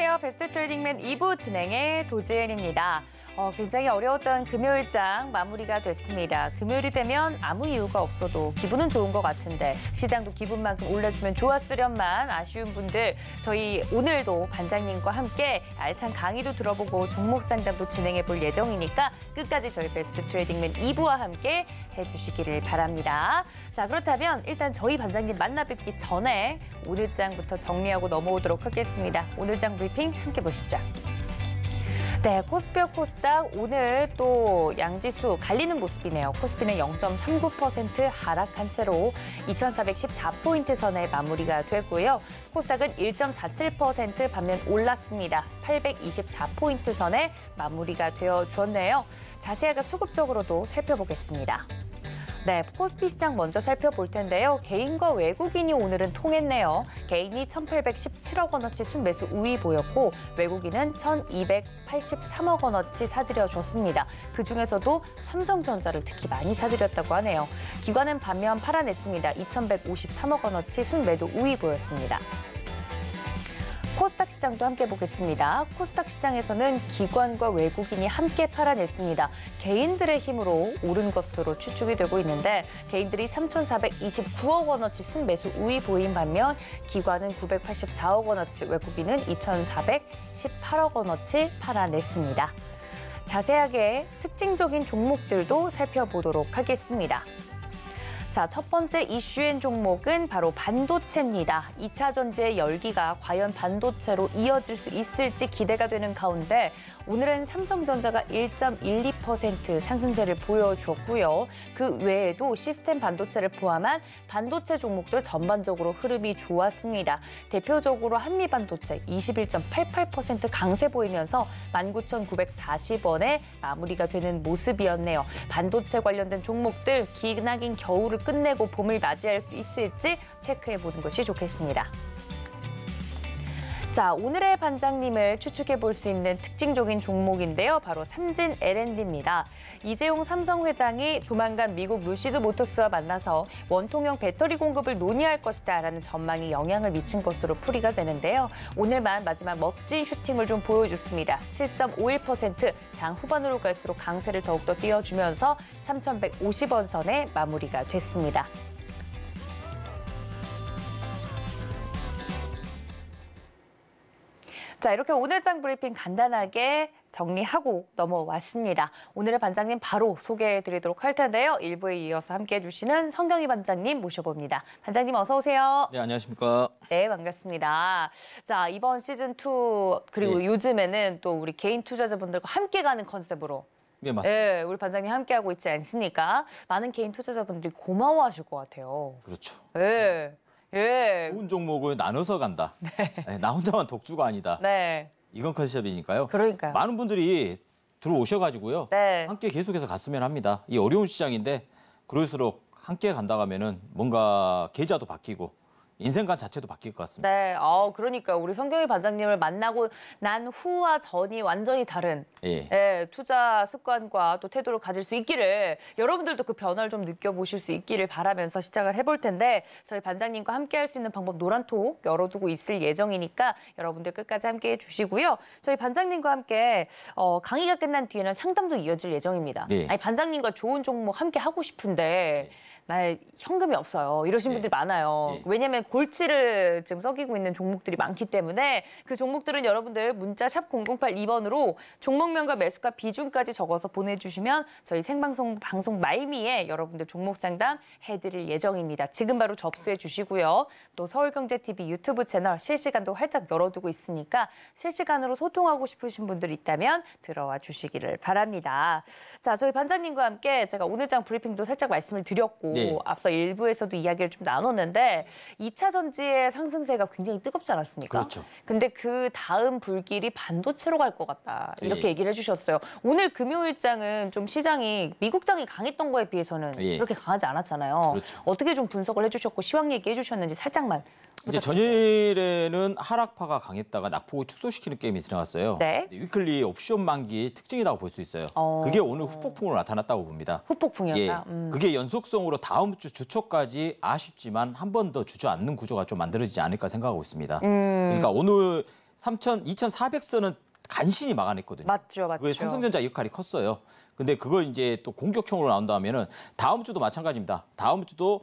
안녕하세요. 베스트 트레이딩맨 2부 진행의 도지은입니다. 어, 굉장히 어려웠던 금요일장 마무리가 됐습니다. 금요일이 되면 아무 이유가 없어도 기분은 좋은 것 같은데 시장도 기분만큼 올려주면 좋았으련만 아쉬운 분들 저희 오늘도 반장님과 함께 알찬 강의도 들어보고 종목 상담도 진행해 볼 예정이니까 끝까지 저희 베스트 트레이딩맨 2부와 함께 해주시기를 바랍니다. 자 그렇다면 일단 저희 반장님 만나 뵙기 전에 오늘 장부터 정리하고 넘어오도록 하겠습니다. 오늘 장 브리핑 함께 보시죠. 네, 코스피와 코스닥 오늘 또 양지수 갈리는 모습이네요. 코스피는 0.39% 하락한 채로 2,414포인트 선에 마무리가 되고요. 코스닥은 1.47% 반면 올랐습니다. 824포인트 선에 마무리가 되어 주었네요. 자세하게 수급적으로도 살펴보겠습니다. 네, 코스피 시장 먼저 살펴볼 텐데요. 개인과 외국인이 오늘은 통했네요. 개인이 1,817억 원어치 순매수 우위 보였고 외국인은 1,283억 원어치 사들여줬습니다. 그중에서도 삼성전자를 특히 많이 사들였다고 하네요. 기관은 반면 팔아냈습니다. 2,153억 원어치 순매도 우위 보였습니다. 코스닥 시장도 함께 보겠습니다. 코스닥 시장에서는 기관과 외국인이 함께 팔아냈습니다. 개인들의 힘으로 오른 것으로 추측이 되고 있는데 개인들이 3,429억 원어치 순매수 우위 보인 반면 기관은 984억 원어치, 외국인은 2,418억 원어치 팔아냈습니다. 자세하게 특징적인 종목들도 살펴보도록 하겠습니다. 자, 첫 번째 이슈인 종목은 바로 반도체입니다. 2차 전지의 열기가 과연 반도체로 이어질 수 있을지 기대가 되는 가운데 오늘은 삼성전자가 1.12% 상승세를 보여줬고요그 외에도 시스템 반도체를 포함한 반도체 종목들 전반적으로 흐름이 좋았습니다. 대표적으로 한미반도체 21.88% 강세 보이면서 19,940원에 마무리가 되는 모습이었네요. 반도체 관련된 종목들 기나긴 겨울을 끝내고 봄을 맞이할 수 있을지 체크해보는 것이 좋겠습니다. 자, 오늘의 반장님을 추측해 볼 수 있는 특징적인 종목인데요. 바로 삼진 L&D입니다. 이재용 삼성 회장이 조만간 미국 루시드 모터스와 만나서 원통형 배터리 공급을 논의할 것이다 라는 전망이 영향을 미친 것으로 풀이가 되는데요. 오늘만 마지막 멋진 슈팅을 좀 보여줬습니다. 7.51%장 후반으로 갈수록 강세를 더욱더 띄워주면서 3,150원 선에 마무리가 됐습니다. 자, 이렇게 오늘장 브리핑 간단하게 정리하고 넘어왔습니다. 오늘의 반장님 바로 소개해 드리도록 할 텐데요. 일부에 이어서 함께 해주시는 성경희 반장님 모셔봅니다. 반장님 어서 오세요. 네, 안녕하십니까. 네, 반갑습니다. 자, 이번 시즌2 그리고 네. 요즘에는 또 우리 개인 투자자분들과 함께 가는 컨셉으로 네, 맞습니다. 네, 우리 반장님 함께하고 있지 않습니까? 많은 개인 투자자분들이 고마워하실 것 같아요. 그렇죠. 네. 예. 좋은 종목을 나눠서 간다. 네. 네. 나 혼자만 독주가 아니다. 네. 이건 컨셉이니까요. 그러니까요. 많은 분들이 들어오셔가지고요. 네. 함께 계속해서 갔으면 합니다. 이 어려운 시장인데 그럴수록 함께 간다 가면은 뭔가 계좌도 바뀌고 인생관 자체도 바뀔 것 같습니다. 네, 어, 그러니까 우리 성경희 반장님을 만나고 난 후와 전이 완전히 다른 예. 예, 투자 습관과 또 태도를 가질 수 있기를 여러분들도 그 변화를 좀 느껴보실 수 있기를 바라면서 시작을 해볼 텐데 저희 반장님과 함께할 수 있는 방법 노란톡 열어두고 있을 예정이니까 여러분들 끝까지 함께해 주시고요. 저희 반장님과 함께 어, 강의가 끝난 뒤에는 상담도 이어질 예정입니다. 예. 아니 반장님과 좋은 종목 함께 하고 싶은데. 네. 말 현금이 없어요. 이러신 네. 예. 분들이 많아요. 네. 예. 왜냐하면 골치를 지금 썩이고 있는 종목들이 많기 때문에 그 종목들은 여러분들 문자 샵 0082번으로 종목명과 매수가 비중까지 적어서 보내주시면 저희 생방송 방송 말미에 여러분들 종목 상담 해드릴 예정입니다. 지금 바로 접수해 주시고요. 또 서울경제TV 유튜브 채널 실시간도 활짝 열어두고 있으니까 실시간으로 소통하고 싶으신 분들 있다면 들어와 주시기를 바랍니다. 자, 저희 반장님과 함께 제가 오늘장 브리핑도 살짝 말씀을 드렸고 예. 앞서 일부에서도 이야기를 좀 나눴는데 2차 전지의 상승세가 굉장히 뜨겁지 않았습니까? 그렇죠. 근데 그 다음 불길이 반도체로 갈 것 같다. 이렇게 예. 얘기를 해주셨어요. 오늘 금요일장은 좀 시장이 미국장이 강했던 거에 비해서는 예. 그렇게 강하지 않았잖아요. 그렇죠. 어떻게 좀 분석을 해주셨고 시황 얘기해주셨는지 살짝만 이제 전일에는 하락파가 강했다가 낙폭을 축소시키는 게임이 들어갔어요 네. 위클리 옵션 만기 의 특징이라고 볼 수 있어요. 어... 그게 오늘 후폭풍으로 나타났다고 봅니다. 후폭풍이었다. 예. 음. 그게 연속성으로 다음 주 주초까지 아쉽지만 한 번 더 주저앉는 구조가 좀 만들어지지 않을까 생각하고 있습니다. 음... 그러니까 오늘 3천 2,400선은 간신히 막아냈거든요. 맞죠, 맞죠. 왜 삼성전자 역할이 컸어요. 근데 그걸 이제 또 공격형으로 나온다면은 다음 주도 마찬가지입니다. 다음 주도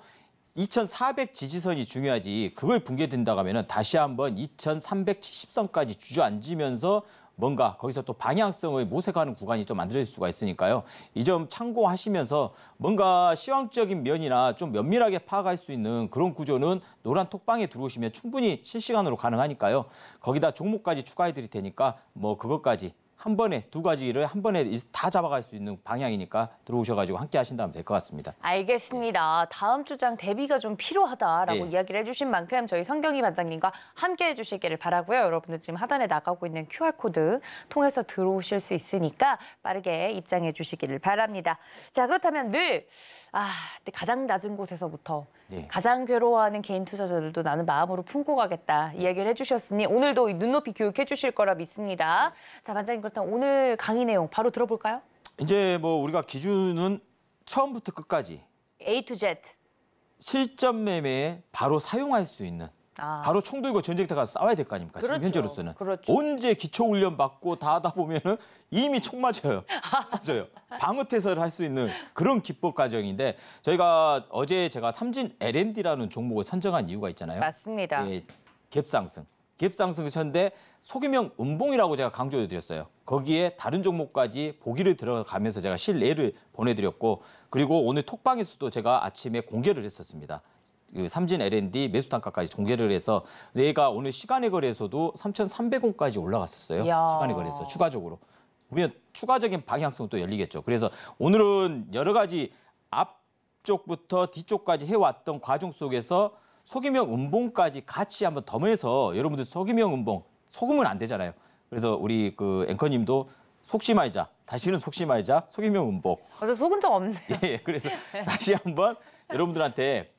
2,400 지지선이 중요하지 그걸 붕괴된다고 하면 다시 한번 2,370선까지 주저앉으면서 뭔가 거기서 또 방향성을 모색하는 구간이 좀 만들어질 수가 있으니까요. 이 점 참고하시면서 뭔가 시황적인 면이나 좀 면밀하게 파악할 수 있는 그런 구조는 노란 톡방에 들어오시면 충분히 실시간으로 가능하니까요. 거기다 종목까지 추가해 드릴 테니까 뭐 그것까지 한 번에 두 가지 일을 한 번에 다 잡아갈 수 있는 방향이니까 들어오셔가지고 함께 하신다면 될 것 같습니다. 알겠습니다. 다음 주장 대비가 좀 필요하다라고 네. 이야기를 해주신 만큼 저희 성경이 반장님과 함께 해주시기를 바라고요. 여러분들 지금 하단에 나가고 있는 QR코드 통해서 들어오실 수 있으니까 빠르게 입장해 주시기를 바랍니다. 자 그렇다면 늘 아, 가장 낮은 곳에서부터 예. 가장 괴로워하는 개인 투자자들도 나는 마음으로 품고 가겠다 이야기를 네. 해주셨으니 오늘도 눈높이 교육해 주실 거라 믿습니다. 자 반장님 그렇다면 오늘 강의 내용 바로 들어볼까요? 이제 뭐 우리가 기준은 처음부터 끝까지 A to Z 실전 매매에 바로 사용할 수 있는 아. 바로 총 들고 전쟁터가 싸워야 될 거 아닙니까? 그렇죠. 지금 현재로서는. 그렇죠. 언제 기초훈련 받고 다 하다 보면 은 이미 총 맞아요. 맞아요. 방어태세를 할 수 있는 그런 기법 과정인데 저희가 어제 제가 삼진 LMD라는 종목을 선정한 이유가 있잖아요. 맞습니다. 예, 갭상승. 갭상승을 쳤는데 속이명 음봉이라고 제가 강조해 드렸어요. 거기에 다른 종목까지 보기를 들어가면서 제가 실례를 보내드렸고 그리고 오늘 톡방에서도 제가 아침에 공개를 했었습니다. 그 삼진 L&D 매수 단가까지 종결을 해서 내가 오늘 시간에 거래에서도 3,300원까지 올라갔었어요. 야. 시간에 거래에서 추가적으로. 보면 추가적인 방향성도 열리겠죠. 그래서 오늘은 여러 가지 앞쪽부터 뒤쪽까지 해왔던 과정 속에서 소금형 음봉까지 같이 한번 덤해서 여러분들 소금형 음봉 소금은 안 되잖아요. 그래서 우리 그 앵커님도 속지 말자. 다시는 속지 말자. 속이면 음복. 어제 속은 적 없네. 예, 예, 그래서 다시 한번 여러분들한테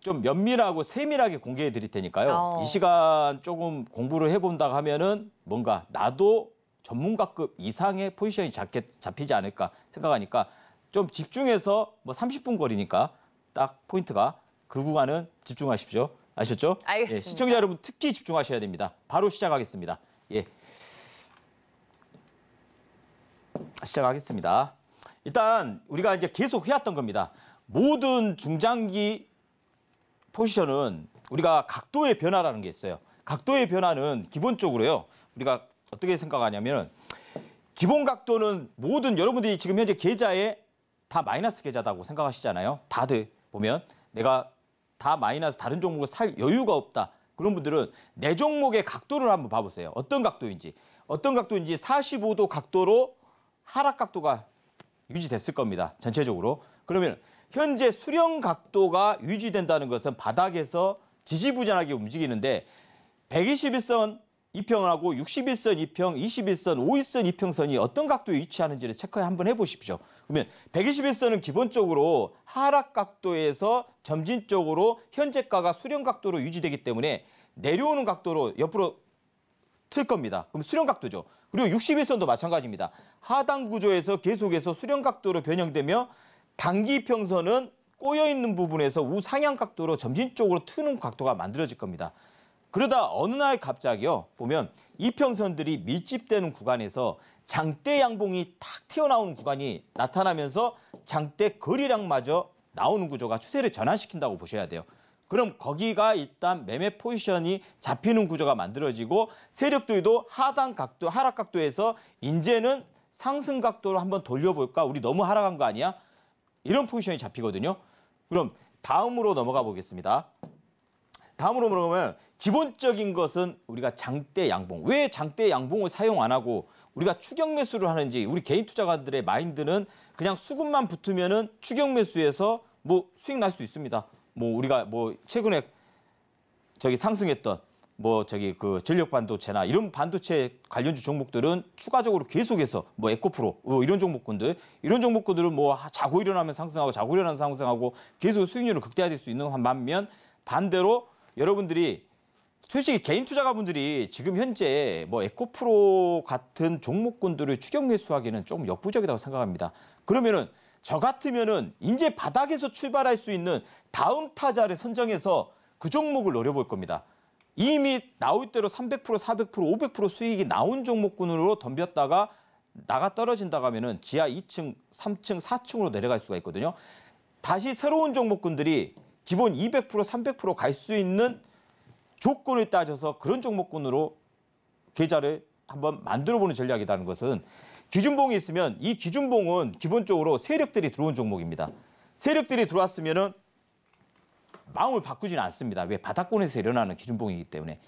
좀 면밀하고 세밀하게 공개해 드릴 테니까요. 어. 이 시간 조금 공부를 해본다 하면은 뭔가 나도 전문가급 이상의 포지션이 잡게, 잡히지 않을까 생각하니까 좀 집중해서 뭐 30분 거리니까 딱 포인트가 그 구간은 집중하십시오. 아셨죠? 예, 알겠습니다. 예, 시청자 여러분 특히 집중하셔야 됩니다. 바로 시작하겠습니다. 예. 시작하겠습니다. 일단 우리가 이제 계속 해왔던 겁니다. 모든 중장기 포지션은 우리가 각도의 변화라는 게 있어요. 각도의 변화는 기본적으로요. 우리가 어떻게 생각하냐면 기본 각도는 모든 여러분들이 지금 현재 계좌에 다 마이너스 계좌다고 생각하시잖아요. 다들 보면 내가 다 마이너스 다른 종목을 살 여유가 없다. 그런 분들은 내 종목의 각도를 한번 봐보세요. 어떤 각도인지. 어떤 각도인지 45도 각도로 하락 각도가 유지됐을 겁니다. 전체적으로. 그러면 현재 수령 각도가 유지된다는 것은 바닥에서 지지부전하게 움직이는데 121선 이평하고 61선 이평, 21선, 51선 이평선이 어떤 각도에 위치하는지를 체크 한번 해보십시오. 그러면 121선은 기본적으로 하락 각도에서 점진적으로 현재가가 수령 각도로 유지되기 때문에 내려오는 각도로 옆으로 틀 겁니다. 그럼 수령 각도죠. 그리고 61선도 마찬가지입니다. 하단 구조에서 계속해서 수령 각도로 변형되며 단기 평선은 꼬여있는 부분에서 우상향 각도로 점진적으로 트는 각도가 만들어질 겁니다. 그러다 어느 날 갑자기요 보면 이평선들이 밀집되는 구간에서 장대 양봉이 탁 튀어나오는 구간이 나타나면서 장대 거리량마저 나오는 구조가 추세를 전환시킨다고 보셔야 돼요. 그럼 거기가 일단 매매 포지션이 잡히는 구조가 만들어지고 세력들도 하단 각도, 하락 각도에서 이제는 상승 각도로 한번 돌려볼까? 우리 너무 하락한 거 아니야? 이런 포지션이 잡히거든요. 그럼 다음으로 넘어가 보겠습니다. 다음으로 물어보면 기본적인 것은 우리가 장대 양봉. 왜 장대 양봉을 사용 안 하고 우리가 추격 매수를 하는지 우리 개인 투자가들의 마인드는 그냥 수급만 붙으면은 추격 매수에서 뭐 수익 날 수 있습니다. 뭐 우리가 뭐 최근에 저기 상승했던 뭐 저기 그 전력 반도체나 이런 반도체 관련주 종목들은 추가적으로 계속해서 뭐 에코프로 뭐 이런 종목군들 이런 종목군들은 뭐 자고 일어나면 상승하고 자고 일어나면 상승하고 계속 수익률을 극대화될 수 있는 반면 반대로 여러분들이 솔직히 개인 투자가분들이 지금 현재 뭐 에코프로 같은 종목군들을 추격 매수하기는 좀 역부족이라고 생각합니다. 그러면은 저 같으면은 이제 바닥에서 출발할 수 있는 다음 타자를 선정해서 그 종목을 노려볼 겁니다. 이미 나올 대로 300% 400% 500% 수익이 나온 종목군으로 덤볐다가 나가 떨어진다 고하면은 지하 2층, 3층, 4층으로 내려갈 수가 있거든요. 다시 새로운 종목군들이 기본 200% 300%갈 수 있는 조건을 따져서 그런 종목군으로 계좌를 한번 만들어보는 전략이라는 것은 기준봉이 있으면 이 기준봉은 기본적으로 세력들이 들어온 종목입니다. 세력들이 들어왔으면은 마음을 바꾸지는 않습니다. 왜 바닥권에서 일어나는 기준봉이기 때문에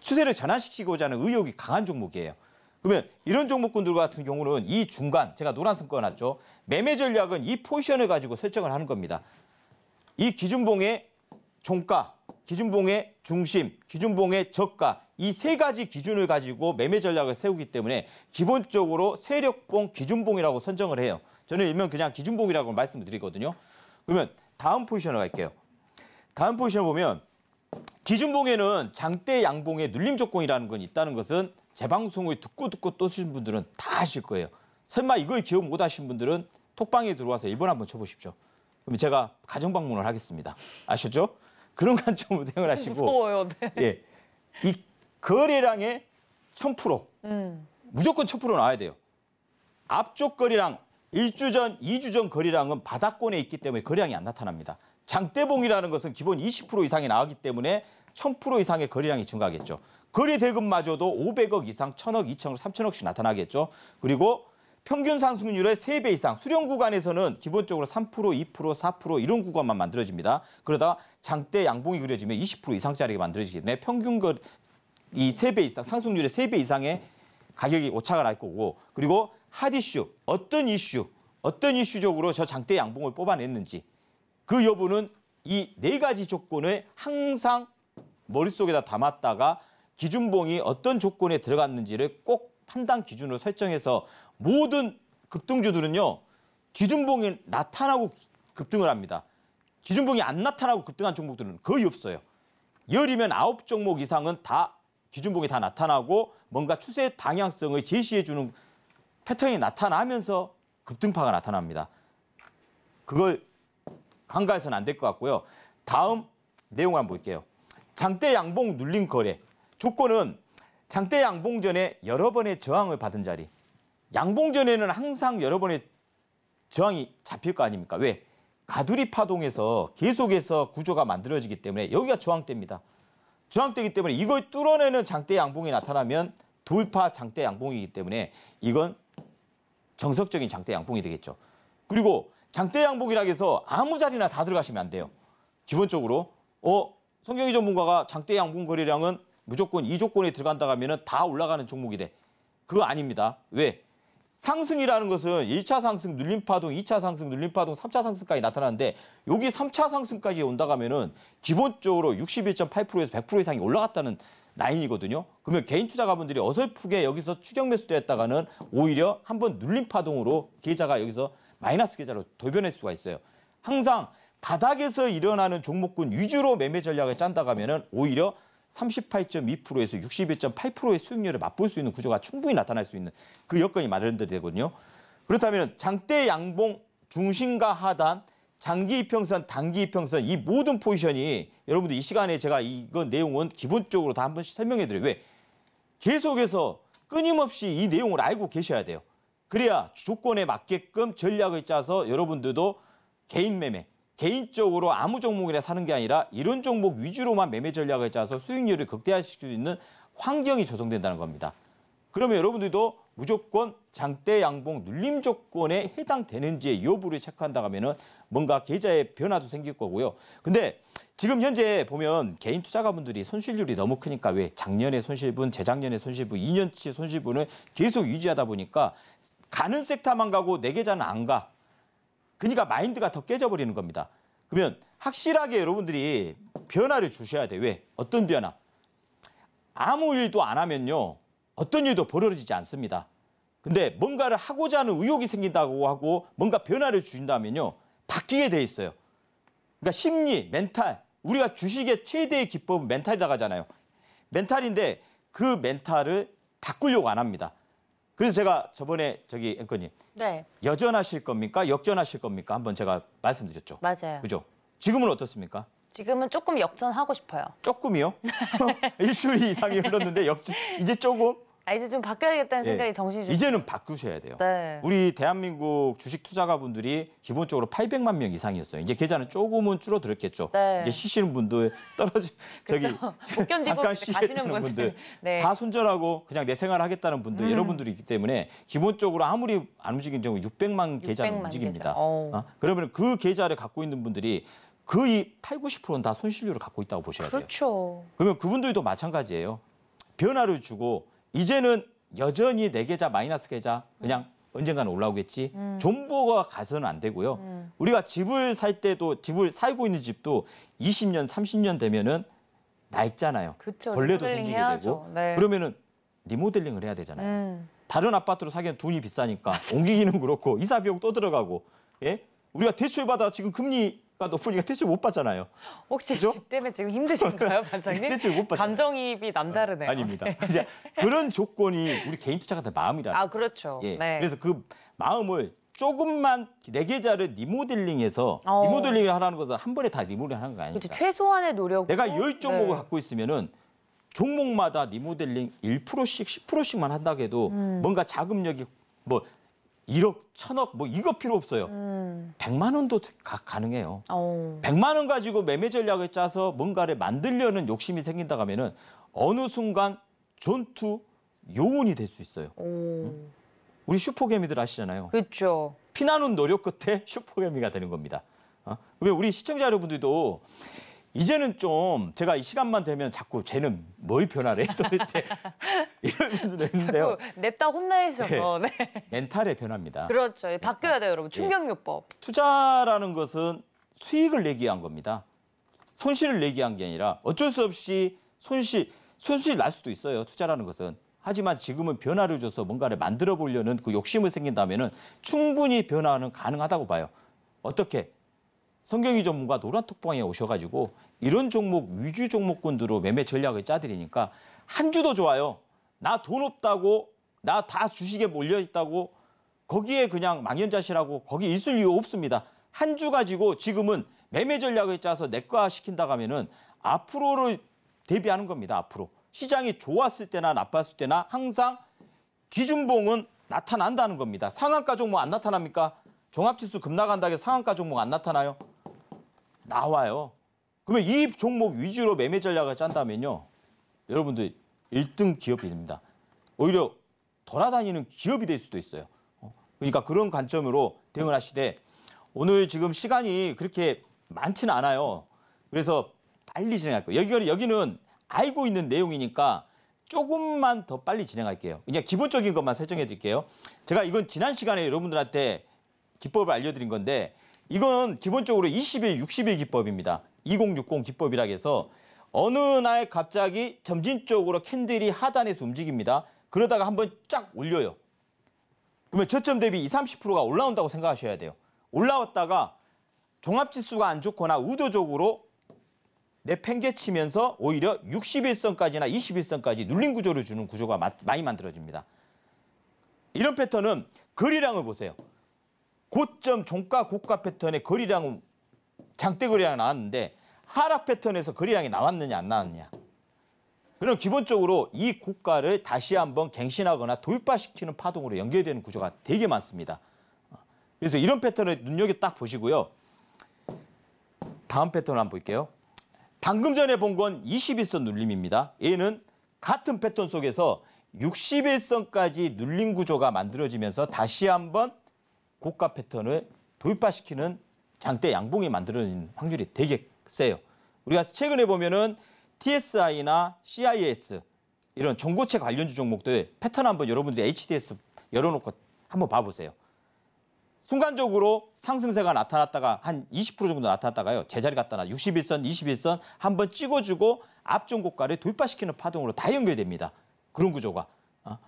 추세를 전환시키고자 하는 의욕이 강한 종목이에요. 그러면 이런 종목군들 같은 경우는 이 중간 제가 노란선 꺼놨죠. 매매 전략은 이 포지션을 가지고 설정을 하는 겁니다. 이 기준봉의 종가, 기준봉의 중심, 기준봉의 저가 이 세 가지 기준을 가지고 매매 전략을 세우기 때문에 기본적으로 세력봉, 기준봉이라고 선정을 해요. 저는 일명 그냥 기준봉이라고 말씀을 드리거든요. 그러면 다음 포지션으로 갈게요. 다음 포지션을 보면 기준봉에는 장대 양봉의 눌림 조건이라는 건 있다는 것은 재방송을 듣고 듣고 또 쓰신 분들은 다 아실 거예요. 설마 이걸 기억 못 하신 분들은 톡방에 들어와서 1번 한번 쳐보십시오. 그럼 제가 가정 방문을 하겠습니다. 아셨죠? 그런 관점으로 대응을 하시고 무서워요. 네. 예. 이 거래량의 1000% 음. 무조건 1000% 나와야 돼요. 앞쪽 거리랑 1주 전, 2주 전 거리랑은 바닥권에 있기 때문에 거량이 래안 나타납니다. 장대봉이라는 것은 기본 20% 이상이 나가기 때문에 1000% 이상의 거래량이 증가하겠죠. 거래 대금마저도 500억 이상, 1000억, 2000억, 3000억씩 나타나겠죠. 그리고 평균 상승률의 3배 이상, 수령 구간에서는 기본적으로 3%, 2%, 4% 이런 구간만 만들어집니다. 그러다 장대 양봉이 그려지면 20% 이상짜리가 만들어지기 때문에 평균 거, 이 3배 이상, 상승률의 3배 이상의 가격이 오차가 날 거고 그리고 핫 이슈, 어떤 이슈, 어떤 이슈적으로 저 장대 양봉을 뽑아냈는지 그 여부는 이 네 가지 조건을 항상 머릿속에다 담았다가 기준봉이 어떤 조건에 들어갔는지를 꼭 판단 기준으로 설정해서 모든 급등주들은요. 기준봉이 나타나고 급등을 합니다. 기준봉이 안 나타나고 급등한 종목들은 거의 없어요. 열이면 아홉 종목 이상은 다 기준봉이 다 나타나고 뭔가 추세 방향성을 제시해주는 패턴이 나타나면서 급등파가 나타납니다. 그걸 강가해서는안될것 같고요. 다음 내용 한번 볼게요. 장대 양봉 눌린 거래. 조건은 장대 양봉 전에 여러 번의 저항을 받은 자리. 양봉 전에는 항상 여러 번의 저항이 잡힐 거 아닙니까? 왜? 가두리 파동에서 계속해서 구조가 만들어지기 때문에 여기가 저항대입니다. 저항대이기 때문에 이걸 뚫어내는 장대 양봉이 나타나면 돌파 장대 양봉이기 때문에 이건 정석적인 장대 양봉이 되겠죠. 그리고 장대 양복이라 해서 아무 자리나 다 들어가시면 안 돼요. 기본적으로 어 성경이 전문가가 장대 양봉 거래량은 무조건 이조건에 들어간다 하면은 다 올라가는 종목이 돼. 그거 아닙니다. 왜? 상승이라는 것은 1차 상승 눌림파동, 2차 상승 눌림파동, 3차 상승까지 나타나는데 여기 3차 상승까지 온다 가면은 기본적으로 61.8%에서 100% 이상이 올라갔다는 라인이거든요. 그러면 개인 투자가분들이 어설프게 여기서 추격 매수되었다가는 오히려 한번 눌림파동으로 계좌가 여기서 마이너스 계좌로 돌변할 수가 있어요. 항상 바닥에서 일어나는 종목군 위주로 매매 전략을 짠다 가면은 오히려 38.2%에서 61.8%의 수익률을 맛볼 수 있는 구조가 충분히 나타날 수 있는 그 여건이 마련되거든요. 그렇다면 장대 양봉 중심과 하단 장기 이평선, 단기 이평선 이 모든 포지션이 여러분들 이 시간에 제가 이건 내용은 기본적으로 다 한 번씩 설명해 드려요. 왜? 계속해서 끊임없이 이 내용을 알고 계셔야 돼요. 그래야 조건에 맞게끔 전략을 짜서 여러분들도 개인 매매, 개인적으로 아무 종목이나 사는 게 아니라 이런 종목 위주로만 매매 전략을 짜서 수익률을 극대화시킬 수 있는 환경이 조성된다는 겁니다. 그러면 여러분들도 무조건 장대 양봉 눌림 조건에 해당되는지 여부를 체크한다 하면은 뭔가 계좌의 변화도 생길 거고요. 근데 지금 현재 보면 개인 투자가분들이 손실률이 너무 크니까 왜 작년에 손실분, 재작년에 손실분, 2년치 손실분을 계속 유지하다 보니까 가는 섹터만 가고 내 네 계좌는 안 가. 그러니까 마인드가 더 깨져버리는 겁니다. 그러면 확실하게 여러분들이 변화를 주셔야 돼. 왜? 어떤 변화? 아무 일도 안 하면요. 어떤 일도 벌어지지 않습니다. 근데 뭔가를 하고자 하는 의욕이 생긴다고 하고 뭔가 변화를 주신다면요. 바뀌게 돼 있어요. 그러니까 심리, 멘탈 우리가 주식의 최대의 기법은 멘탈이라고 하잖아요. 멘탈인데 그 멘탈을 바꾸려고 안 합니다. 그래서 제가 저번에 저기 앵커님 네. 여전하실 겁니까 역전하실 겁니까 한번 제가 말씀드렸죠. 맞아요. 그죠? 지금은 어떻습니까? 지금은 조금 역전하고 싶어요. 조금이요? 일주일 이상이 흘렀는데 역 이제 조금 아, 이제 좀 바뀌어야겠다는 예. 생각이 예. 정신이 좀... 이제는 바꾸셔야 돼요. 네. 우리 대한민국 주식 투자가분들이 기본적으로 800만 명 이상이었어요. 이제 계좌는 조금은 줄어들었겠죠. 네. 이제 쉬시는 분들 떨어지 저기 잠깐 쉬시는 분들, 분들. 네. 다 손절하고 그냥 내 생활 하겠다는 분들 음. 여러분들이 있기 때문에 기본적으로 아무리 안 움직인 경우 600만, 600만 계좌는 움직입니다. 계좌. 어? 그러면 그 계좌를 갖고 있는 분들이 거의 8, 90%는 다 손실률을 갖고 있다고 보셔야 돼요. 그렇죠. 그러면 그분들도 마찬가지예요. 변화를 주고 이제는 여전히 내 네 계좌 마이너스 계좌 그냥 음. 언젠가는 올라오겠지. 음. 존버가 가서는 안 되고요. 음. 우리가 집을 살 때도 집을 살고 있는 집도 20년, 30년 되면은 낡잖아요. 그쵸, 벌레도 생기게 해야죠. 되고 네. 그러면은 리모델링을 해야 되잖아요. 음. 다른 아파트로 사기엔 돈이 비싸니까 옮기기는 그렇고 이사 비용 또 들어가고 예? 우리가 대출 받아 지금 금리 가 높으니까 대출못 받잖아요. 혹시 그죠? 때문에 지금 힘드신가요, 반장님? 퇴출 못 받죠. 감정이입이 남다르네요. 아닙니다. 이제 그런 조건이 우리 개인 투자가한 마음이다. 아 그렇죠. 예. 네. 그래서 그 마음을 조금만 내 네 계좌를 리모델링해서 어. 리모델링을 하라는 것은 한 번에 다 리모델링 하는 거 아니니까. 그렇죠. 최소한의 노력. 내가 열 종목을 네. 갖고 있으면은 종목마다 리모델링 1%씩 10%씩만 한다고 해도 음. 뭔가 자금력이 뭐 1억, 1000억 뭐 이거 필요 없어요. 음. 100만 원도 가, 가 능해요 오. 어. 100만 원 가지고 매매 전략을 짜서 뭔가를 만들려는 욕심이 생긴다 가면은 어느 순간 전투 요원이 될 수 있어요. 응? 우리 슈퍼개미들 아시잖아요. 그렇죠. 피나는 노력 끝에 슈퍼개미가 되는 겁니다. 어? 왜 우리 시청자 여러분들도 이제는 좀 제가 이 시간만 되면 자꾸 쟤는 뭘 변화래 도대체 이러면서 냈는데요. 냈다 혼나셔서 네. 네. 멘탈의 변화입니다. 그렇죠. 예, 멘탈. 바뀌어야 돼요, 여러분. 예. 충격요법. 네. 투자라는 것은 수익을 내기 위한 겁니다. 손실을 내기 위한 게 아니라 어쩔 수 없이 손실, 손실이 날 수도 있어요, 투자라는 것은. 하지만 지금은 변화를 줘서 뭔가를 만들어 보려는 그 욕심을 생긴다면 은 충분히 변화는 가능하다고 봐요. 어떻게? 성경이 전문가 노란톡방에 오셔가지고 이런 종목 위주 종목군으로 매매 전략을 짜드리니까 한 주도 좋아요. 나 돈 없다고 나 다 주식에 몰려 있다고 거기에 그냥 망연자실하고 거기 있을 이유 없습니다. 한 주 가지고 지금은 매매 전략을 짜서 내과 시킨다 가면은 앞으로를 대비하는 겁니다. 앞으로 시장이 좋았을 때나 나빴을 때나 항상 기준봉은 나타난다는 겁니다. 상한가 종목 안 나타납니까? 종합지수 급락한다게 상한가 종목 안 나타나요? 나와요. 그러면 이 종목 위주로 매매 전략을 짠다면요. 여러분들 1등 기업이 됩니다. 오히려 돌아다니는 기업이 될 수도 있어요. 어, 그러니까 그런 관점으로 대응을 하시되 오늘 지금 시간이 그렇게 많지는 않아요. 그래서 빨리 진행할 거예요. 여기는, 여기는 알고 있는 내용이니까 조금만 더 빨리 진행할게요. 그냥 기본적인 것만 설정해 드릴게요. 제가 이건 지난 시간에 여러분들한테 기법을 알려드린 건데 이건 기본적으로 2 0일6 0일 기법입니다. 2060 기법이라 해서 어느 날 갑자기 점진적으로 캔들이 하단에서 움직입니다. 그러다가 한번 쫙 올려요. 그러면 저점 대비 20, 30%가 올라온다고 생각하셔야 돼요. 올라왔다가 종합지수가 안 좋거나 의도적으로 내팽개치면서 오히려 60일선까지나 20일선까지 눌린 구조를 주는 구조가 많이 만들어집니다. 이런 패턴은 글리랑을 보세요. 고점 종가 고가 패턴의 거리량은 장대 거리량 나왔는데 하락 패턴에서 거리량이 나왔느냐 안 나왔느냐. 그럼 기본적으로 이 고가를 다시 한번 갱신하거나 돌파시키는 파동으로 연결되는 구조가 되게 많습니다. 그래서 이런 패턴을 눈여겨 딱 보시고요. 다음 패턴 한번 볼게요. 방금 전에 본 건 21선 눌림입니다. 얘는 같은 패턴 속에서 61선까지 눌림 구조가 만들어지면서 다시 한번 고가 패턴을 돌파시키는 장대 양봉이 만들어진 확률이 되게 세요. 우리가 최근에 보면은 TSI나 CIS 이런 종고체 관련주 종목들 패턴 한번 여러분들이 HDS 열어놓고 한번 봐보세요. 순간적으로 상승세가 나타났다가 한 20% 정도 나타났다가요. 제자리 갔다나 61선, 21선 한번 찍어주고 앞전 고가를 돌파시키는 파동으로 다 연결됩니다. 그런 구조가. 어?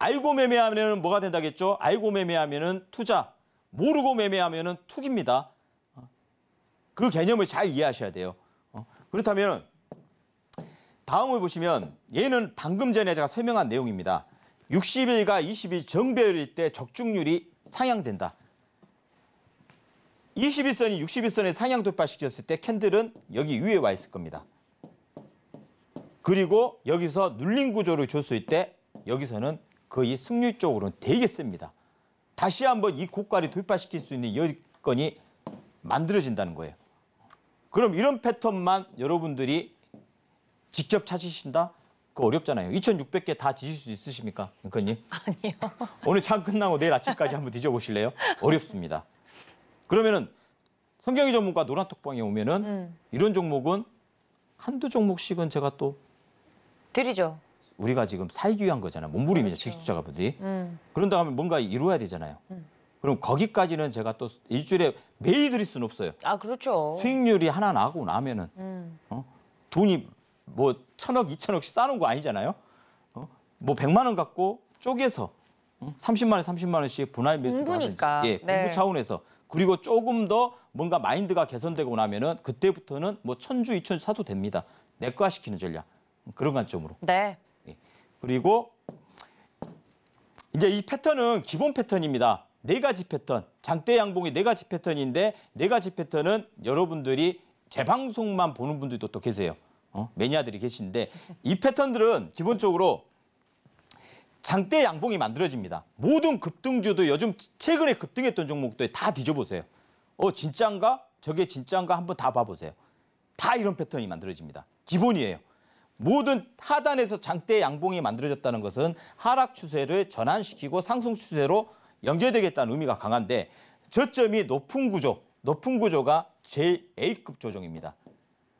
알고 매매하면 뭐가 된다겠죠? 알고 매매하면 투자 모르고 매매하면 투기입니다. 어. 그 개념을 잘 이해하셔야 돼요. 어. 그렇다면 다음을 보시면 얘는 방금 전에 제가 설명한 내용입니다. 60일과 20일 정배율일 때 적중률이 상향된다. 21선이 61선에 상향 돌파시켰을 때 캔들은 여기 위에 와 있을 겁니다. 그리고 여기서 눌린 구조를 줬을 때 여기서는 거의 승률적으로는 되게 셉니다. 다시 한번 이 고가를 돌파시킬 수 있는 여건이 만들어진다는 거예요. 그럼 이런 패턴만 여러분들이 직접 찾으신다? 그 어렵잖아요. 2,600개 다 뒤질 수 있으십니까, 은커님? 아니요. 오늘 참 끝나고 내일 아침까지 한번 뒤져보실래요? 어렵습니다. 그러면은 성경의 전문가 노란톡방에 오면은 음. 이런 종목은 한두 종목씩은 제가 또 드리죠. 우리가 지금 살기 위한 거잖아요. 몸부림이죠, 주식 그렇죠. 투자가분들이. 음. 그런 다 하면 뭔가 이루어야 되잖아요. 음. 그럼 거기까지는 제가 또 일주일에 매일 드릴 수는 없어요. 아, 그렇죠. 수익률이 하나 나고 나면은 음. 어? 돈이 뭐 천억, 이천억씩 싸는 거 아니잖아요. 어? 뭐 백만 원 갖고 쪼개서 삼십만 어? 원, 삼십만 원씩 분할 매수를 하든지 예, 공부 네. 차원에서 그리고 조금 더 뭔가 마인드가 개선되고 나면은 그때부터는 뭐 천주, 이천주 사도 됩니다. 내과 시키는 전략. 그런 관점으로. 네. 그리고 이제 이 패턴은 기본 패턴입니다. 네 가지 패턴, 장대 양봉이 네 가지 패턴인데 네 가지 패턴은 여러분들이 재방송만 보는 분들도 또 계세요. 어? 매니아들이 계신데 이 패턴들은 기본적으로 장대 양봉이 만들어집니다. 모든 급등주도 요즘 최근에 급등했던 종목들 다 뒤져보세요. 어 진짠가? 저게 진짠가 한번 다 봐보세요. 다 이런 패턴이 만들어집니다. 기본이에요. 모든 하단에서 장대 양봉이 만들어졌다는 것은 하락 추세를 전환시키고 상승 추세로 연결되겠다는 의미가 강한데 저점이 높은 구조, 높은 구조가 제일 A급 조정입니다.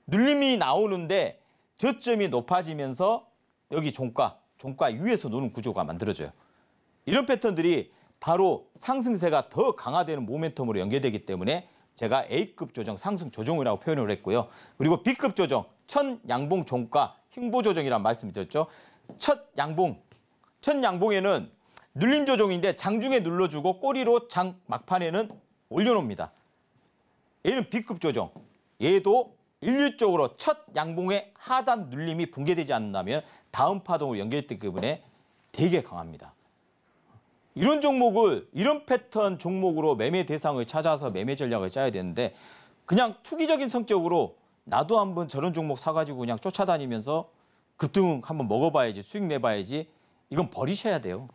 눌림이 나오는데 저점이 높아지면서 여기 종가, 종가 위에서 노는 구조가 만들어져요. 이런 패턴들이 바로 상승세가 더 강화되는 모멘텀으로 연결되기 때문에 제가 A급 조정, 상승 조정이라고 표현을 했고요. 그리고 B급 조정, 첫 양봉 종가 횡보 조정이란 말씀드렸죠. 첫 양봉, 첫 양봉에는 눌림 조정인데 장중에 눌러주고 꼬리로 장 막판에는 올려놓습니다. 얘는 B급 조정, 얘도 일률적으로 첫 양봉의 하단 눌림이 붕괴되지 않는다면 다음 파동으로 연결됐기 때문에 되게 강합니다. 이런 종목을 이런 패턴 종목으로 매매 대상을 찾아서 매매 전략을 짜야 되는데 그냥 투기적인 성격으로 나도 한번 저런 종목 사가지고 그냥 쫓아다니면서 급등 한 번 먹어봐야지 수익 내봐야지 이건 버리셔야 돼요.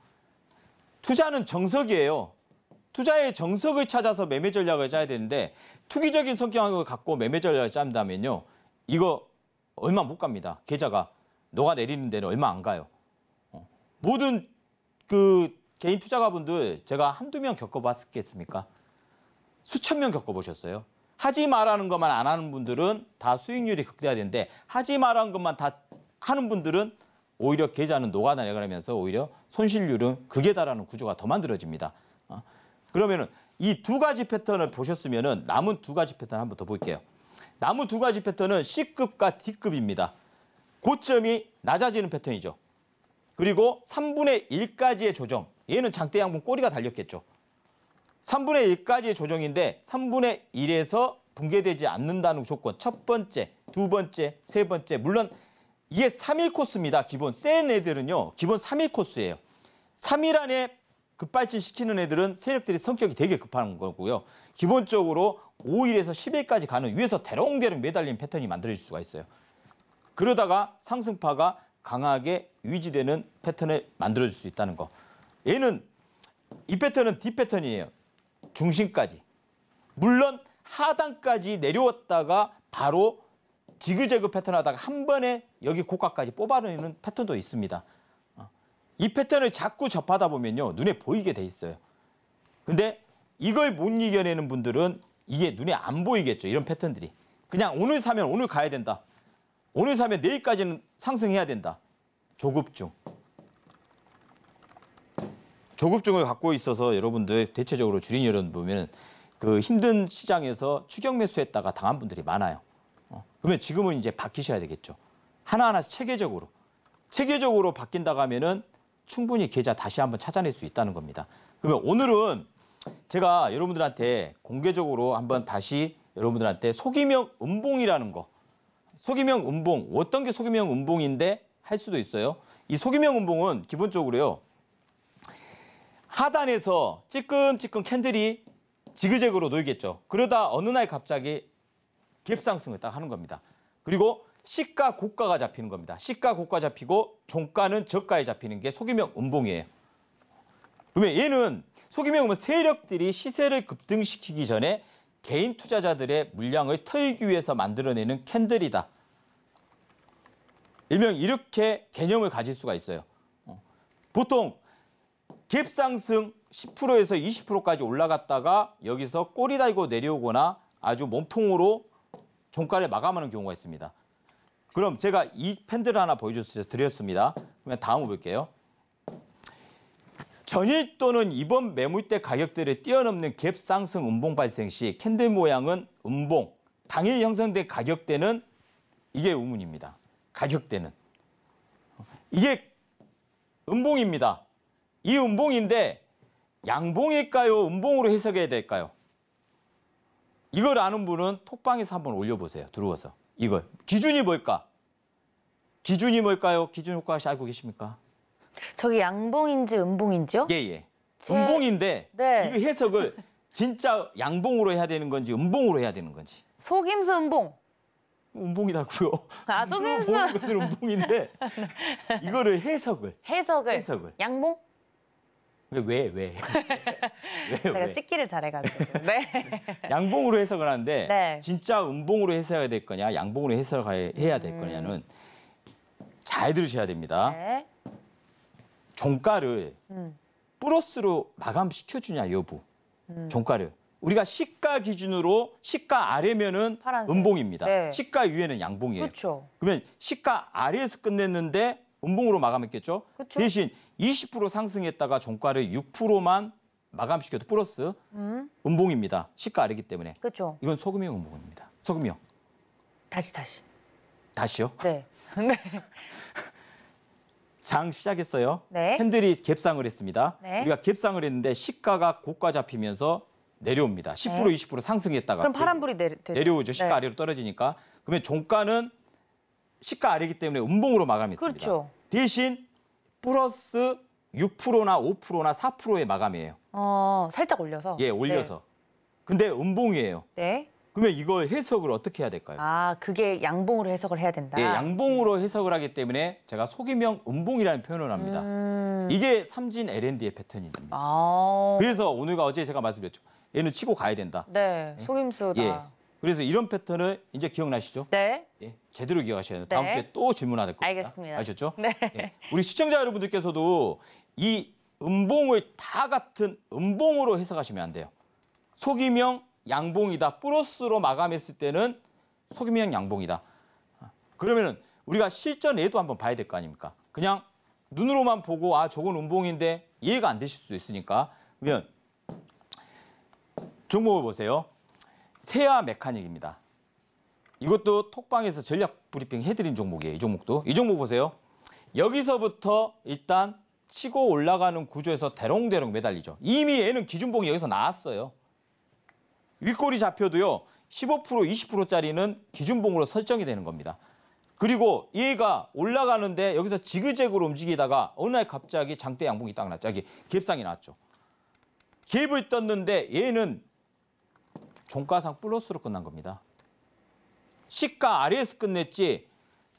투자는 정석이에요. 투자의 정석을 찾아서 매매 전략을 짜야 되는데 투기적인 성격을 갖고 매매 전략을 짠다면요. 이거 얼마 못 갑니다. 계좌가 녹아내리는 데는 얼마 안 가요. 어. 모든 그 개인 투자가분들 제가 한두 명 겪어봤겠습니까? 수천 명 겪어보셨어요. 하지 말라는 것만 안 하는 분들은 다 수익률이 극대화된데 하지 말라는 것만 다 하는 분들은 오히려 계좌는 녹아내려가면서 오히려 손실률은 극에 달하는 구조가 더 만들어집니다. 어? 그러면이 두 가지 패턴을 보셨으면은 남은 두 가지 패턴 을 한번 더 볼게요. 남은 두 가지 패턴은 C급과 D급입니다. 고점이 낮아지는 패턴이죠. 그리고 3분의 1까지의 조정. 얘는 장대 양봉 꼬리가 달렸겠죠. 3분의 1까지 조정인데 3분의 1에서 붕괴되지 않는다는 조건 첫 번째, 두 번째, 세 번째 물론 이게 3일 코스입니다. 기본 센 애들은요. 기본 3일 코스예요. 3일 안에 급발진 시키는 애들은 세력들이 성격이 되게 급한 거고요. 기본적으로 5일에서 10일까지 가는 위에서 대롱대롱 매달린 패턴이 만들어질 수가 있어요. 그러다가 상승파가 강하게 유지되는 패턴을 만들어줄 수 있다는 거. 얘는 이 패턴은 D 패턴이에요. 중심까지 물론 하단까지 내려왔다가 바로 지그재그 패턴 하다가 한 번에 여기 고가까지 뽑아내는 패턴도 있습니다. 어, 이 패턴을 자꾸 접하다 보면요. 눈에 보이게 돼 있어요. 근데 이걸 못 이겨내는 분들은 이게 눈에 안 보이겠죠. 이런 패턴들이. 그냥 오늘 사면 오늘 가야 된다. 오늘 사면 내일까지는 상승해야 된다. 조급중. 조급증을 갖고 있어서 여러분들 대체적으로 주린 여론 보면 그 힘든 시장에서 추격 매수했다가 당한 분들이 많아요. 어. 그러면 지금은 이제 바뀌셔야 되겠죠. 하나하나 체계적으로 체계적으로 바뀐다고 하면은 충분히 계좌 다시 한번 찾아낼 수 있다는 겁니다. 그러면 오늘은 제가 여러분들한테 공개적으로 한번 다시 여러분들한테 속이명 음봉이라는 거속이명 음봉 어떤 게속이명 음봉인데 할 수도 있어요. 이속이명 음봉은 기본적으로요. 하단에서 찌끔찌끔 캔들이 지그재그로 놓이겠죠. 그러다 어느 날 갑자기 갭상승을 딱 하는 겁니다. 그리고 시가 고가가 잡히는 겁니다. 시가 고가 잡히고 종가는 저가에 잡히는 게 소규명 음봉이에요. 그러면 얘는 소규명 음은 세력들이 시세를 급등시키기 전에 개인 투자자들의 물량을 털기 위해서 만들어내는 캔들이다. 일명 이렇게 개념을 가질 수가 있어요. 어. 보통 갭 상승 10%에서 20%까지 올라갔다가 여기서 꼬리 달고 내려오거나 아주 몸통으로 종가를 마감하는 경우가 있습니다. 그럼 제가 이 팬들 하나 보여드렸습니다. 그러면 다음 볼게요. 전일 또는 이번 매물대 가격대를 뛰어넘는 갭 상승 음봉 발생 시 캔들 모양은 음봉, 당일 형성된 가격대는 이게 의문입니다. 가격대는. 이게 음봉입니다. 이 음봉인데 양봉일까요? 음봉으로 해석해야 될까요? 이걸 아는 분은 톡방에서 한번 올려보세요. 들어와서. 이걸. 기준이 뭘까? 기준이 뭘까요? 기준 효과 혹시 알고 계십니까? 저기 양봉인지 음봉인지요? 예, 예. 제... 음봉인데 네. 이 해석을 진짜 양봉으로 해야 되는 건지 음봉으로 해야 되는 건지. 속임수 음봉. 음봉이라고요. 아, 속임수. 음봉인데 이거를 해석을. 해석을. 해석을. 양봉? 왜, 왜? 왜, 제가 왜? 찍기를 잘해가지고. 네. 양봉으로 해석을 하는데 네. 진짜 음봉으로 해석해야 될 거냐, 양봉으로 해석해야 될 거냐는 음. 잘 들으셔야 됩니다. 네. 종가를 음. 플러스로 마감시켜주냐 여부. 음. 종가를. 우리가 시가 기준으로 시가 아래면은 파란색. 음봉입니다. 네. 시가 위에는 양봉이에요. 그쵸. 그렇죠. 그러면 시가 아래에서 끝냈는데 음봉으로 마감했겠죠. 그쵸? 대신 20% 상승했다가 종가를 6%만 마감시켜도 플러스 음. 봉입니다 시가 아래기 때문에. 그렇죠. 이건 소금형 음봉입니다. 소금형. 다시 다시. 다시요? 네. 네. 장 시작했어요. 네. 핸들이 갭상을 했습니다. 네. 우리가 갭상을 했는데 시가가 고가 잡히면서 내려옵니다. 10% 네. 20% 상승했다가 그럼 파란불이 내려, 내려오죠. 시가 네. 아래로 떨어지니까. 그러면 종가는 시가 아래기 때문에 음봉으로 마감했습니다. 그렇죠. 대신 플러스 6%나 5%나 4%의 마감이에요. 어, 살짝 올려서. 예, 올려서. 네. 근데 음봉이에요. 네. 그러면 이걸 해석을 어떻게 해야 될까요? 아, 그게 양봉으로 해석을 해야 된다. 예, 양봉으로 해석을 하기 때문에 제가 속이명 음봉이라는 표현을 합니다. 음... 이게 삼진 L&D의 패턴입니다. 아... 그래서 오늘과 어제 제가 말씀드렸죠. 얘는 치고 가야 된다. 네, 예. 속임수다. 예, 그래서 이런 패턴을 이제 기억나시죠? 네. 예, 제대로 기억하셔야 돼요. 다음 네. 주에 또 질문하실 겁니다. 알겠습니다. 아셨죠? 네. 예, 우리 시청자 여러분들께서도 이 음봉을 다 같은 음봉으로 해석하시면 안 돼요. 속이명 양봉이다. 플러스로 마감했을 때는 속이명 양봉이다. 그러면은 우리가 실전에도 한번 봐야 될 거 아닙니까? 그냥 눈으로만 보고 아 저건 음봉인데 이해가 안 되실 수 있으니까 그러면 종목을 보세요. 세아 메카닉입니다. 이것도 톡방에서 전략 브리핑 해드린 종목이에요. 이 종목도. 이 종목 보세요. 여기서부터 일단 치고 올라가는 구조에서 대롱대롱 매달리죠. 이미 얘는 기준봉이 여기서 나왔어요. 윗골이 잡혀도요. 15% 20%짜리는 기준봉으로 설정이 되는 겁니다. 그리고 얘가 올라가는데 여기서 지그재그로 움직이다가 어느 날 갑자기 장대 양봉이 딱 났죠. 여기 갭상이 나왔죠. 갭을 떴는데 얘는 종가상 플러스로 끝난 겁니다. 시가 아래에서 끝냈지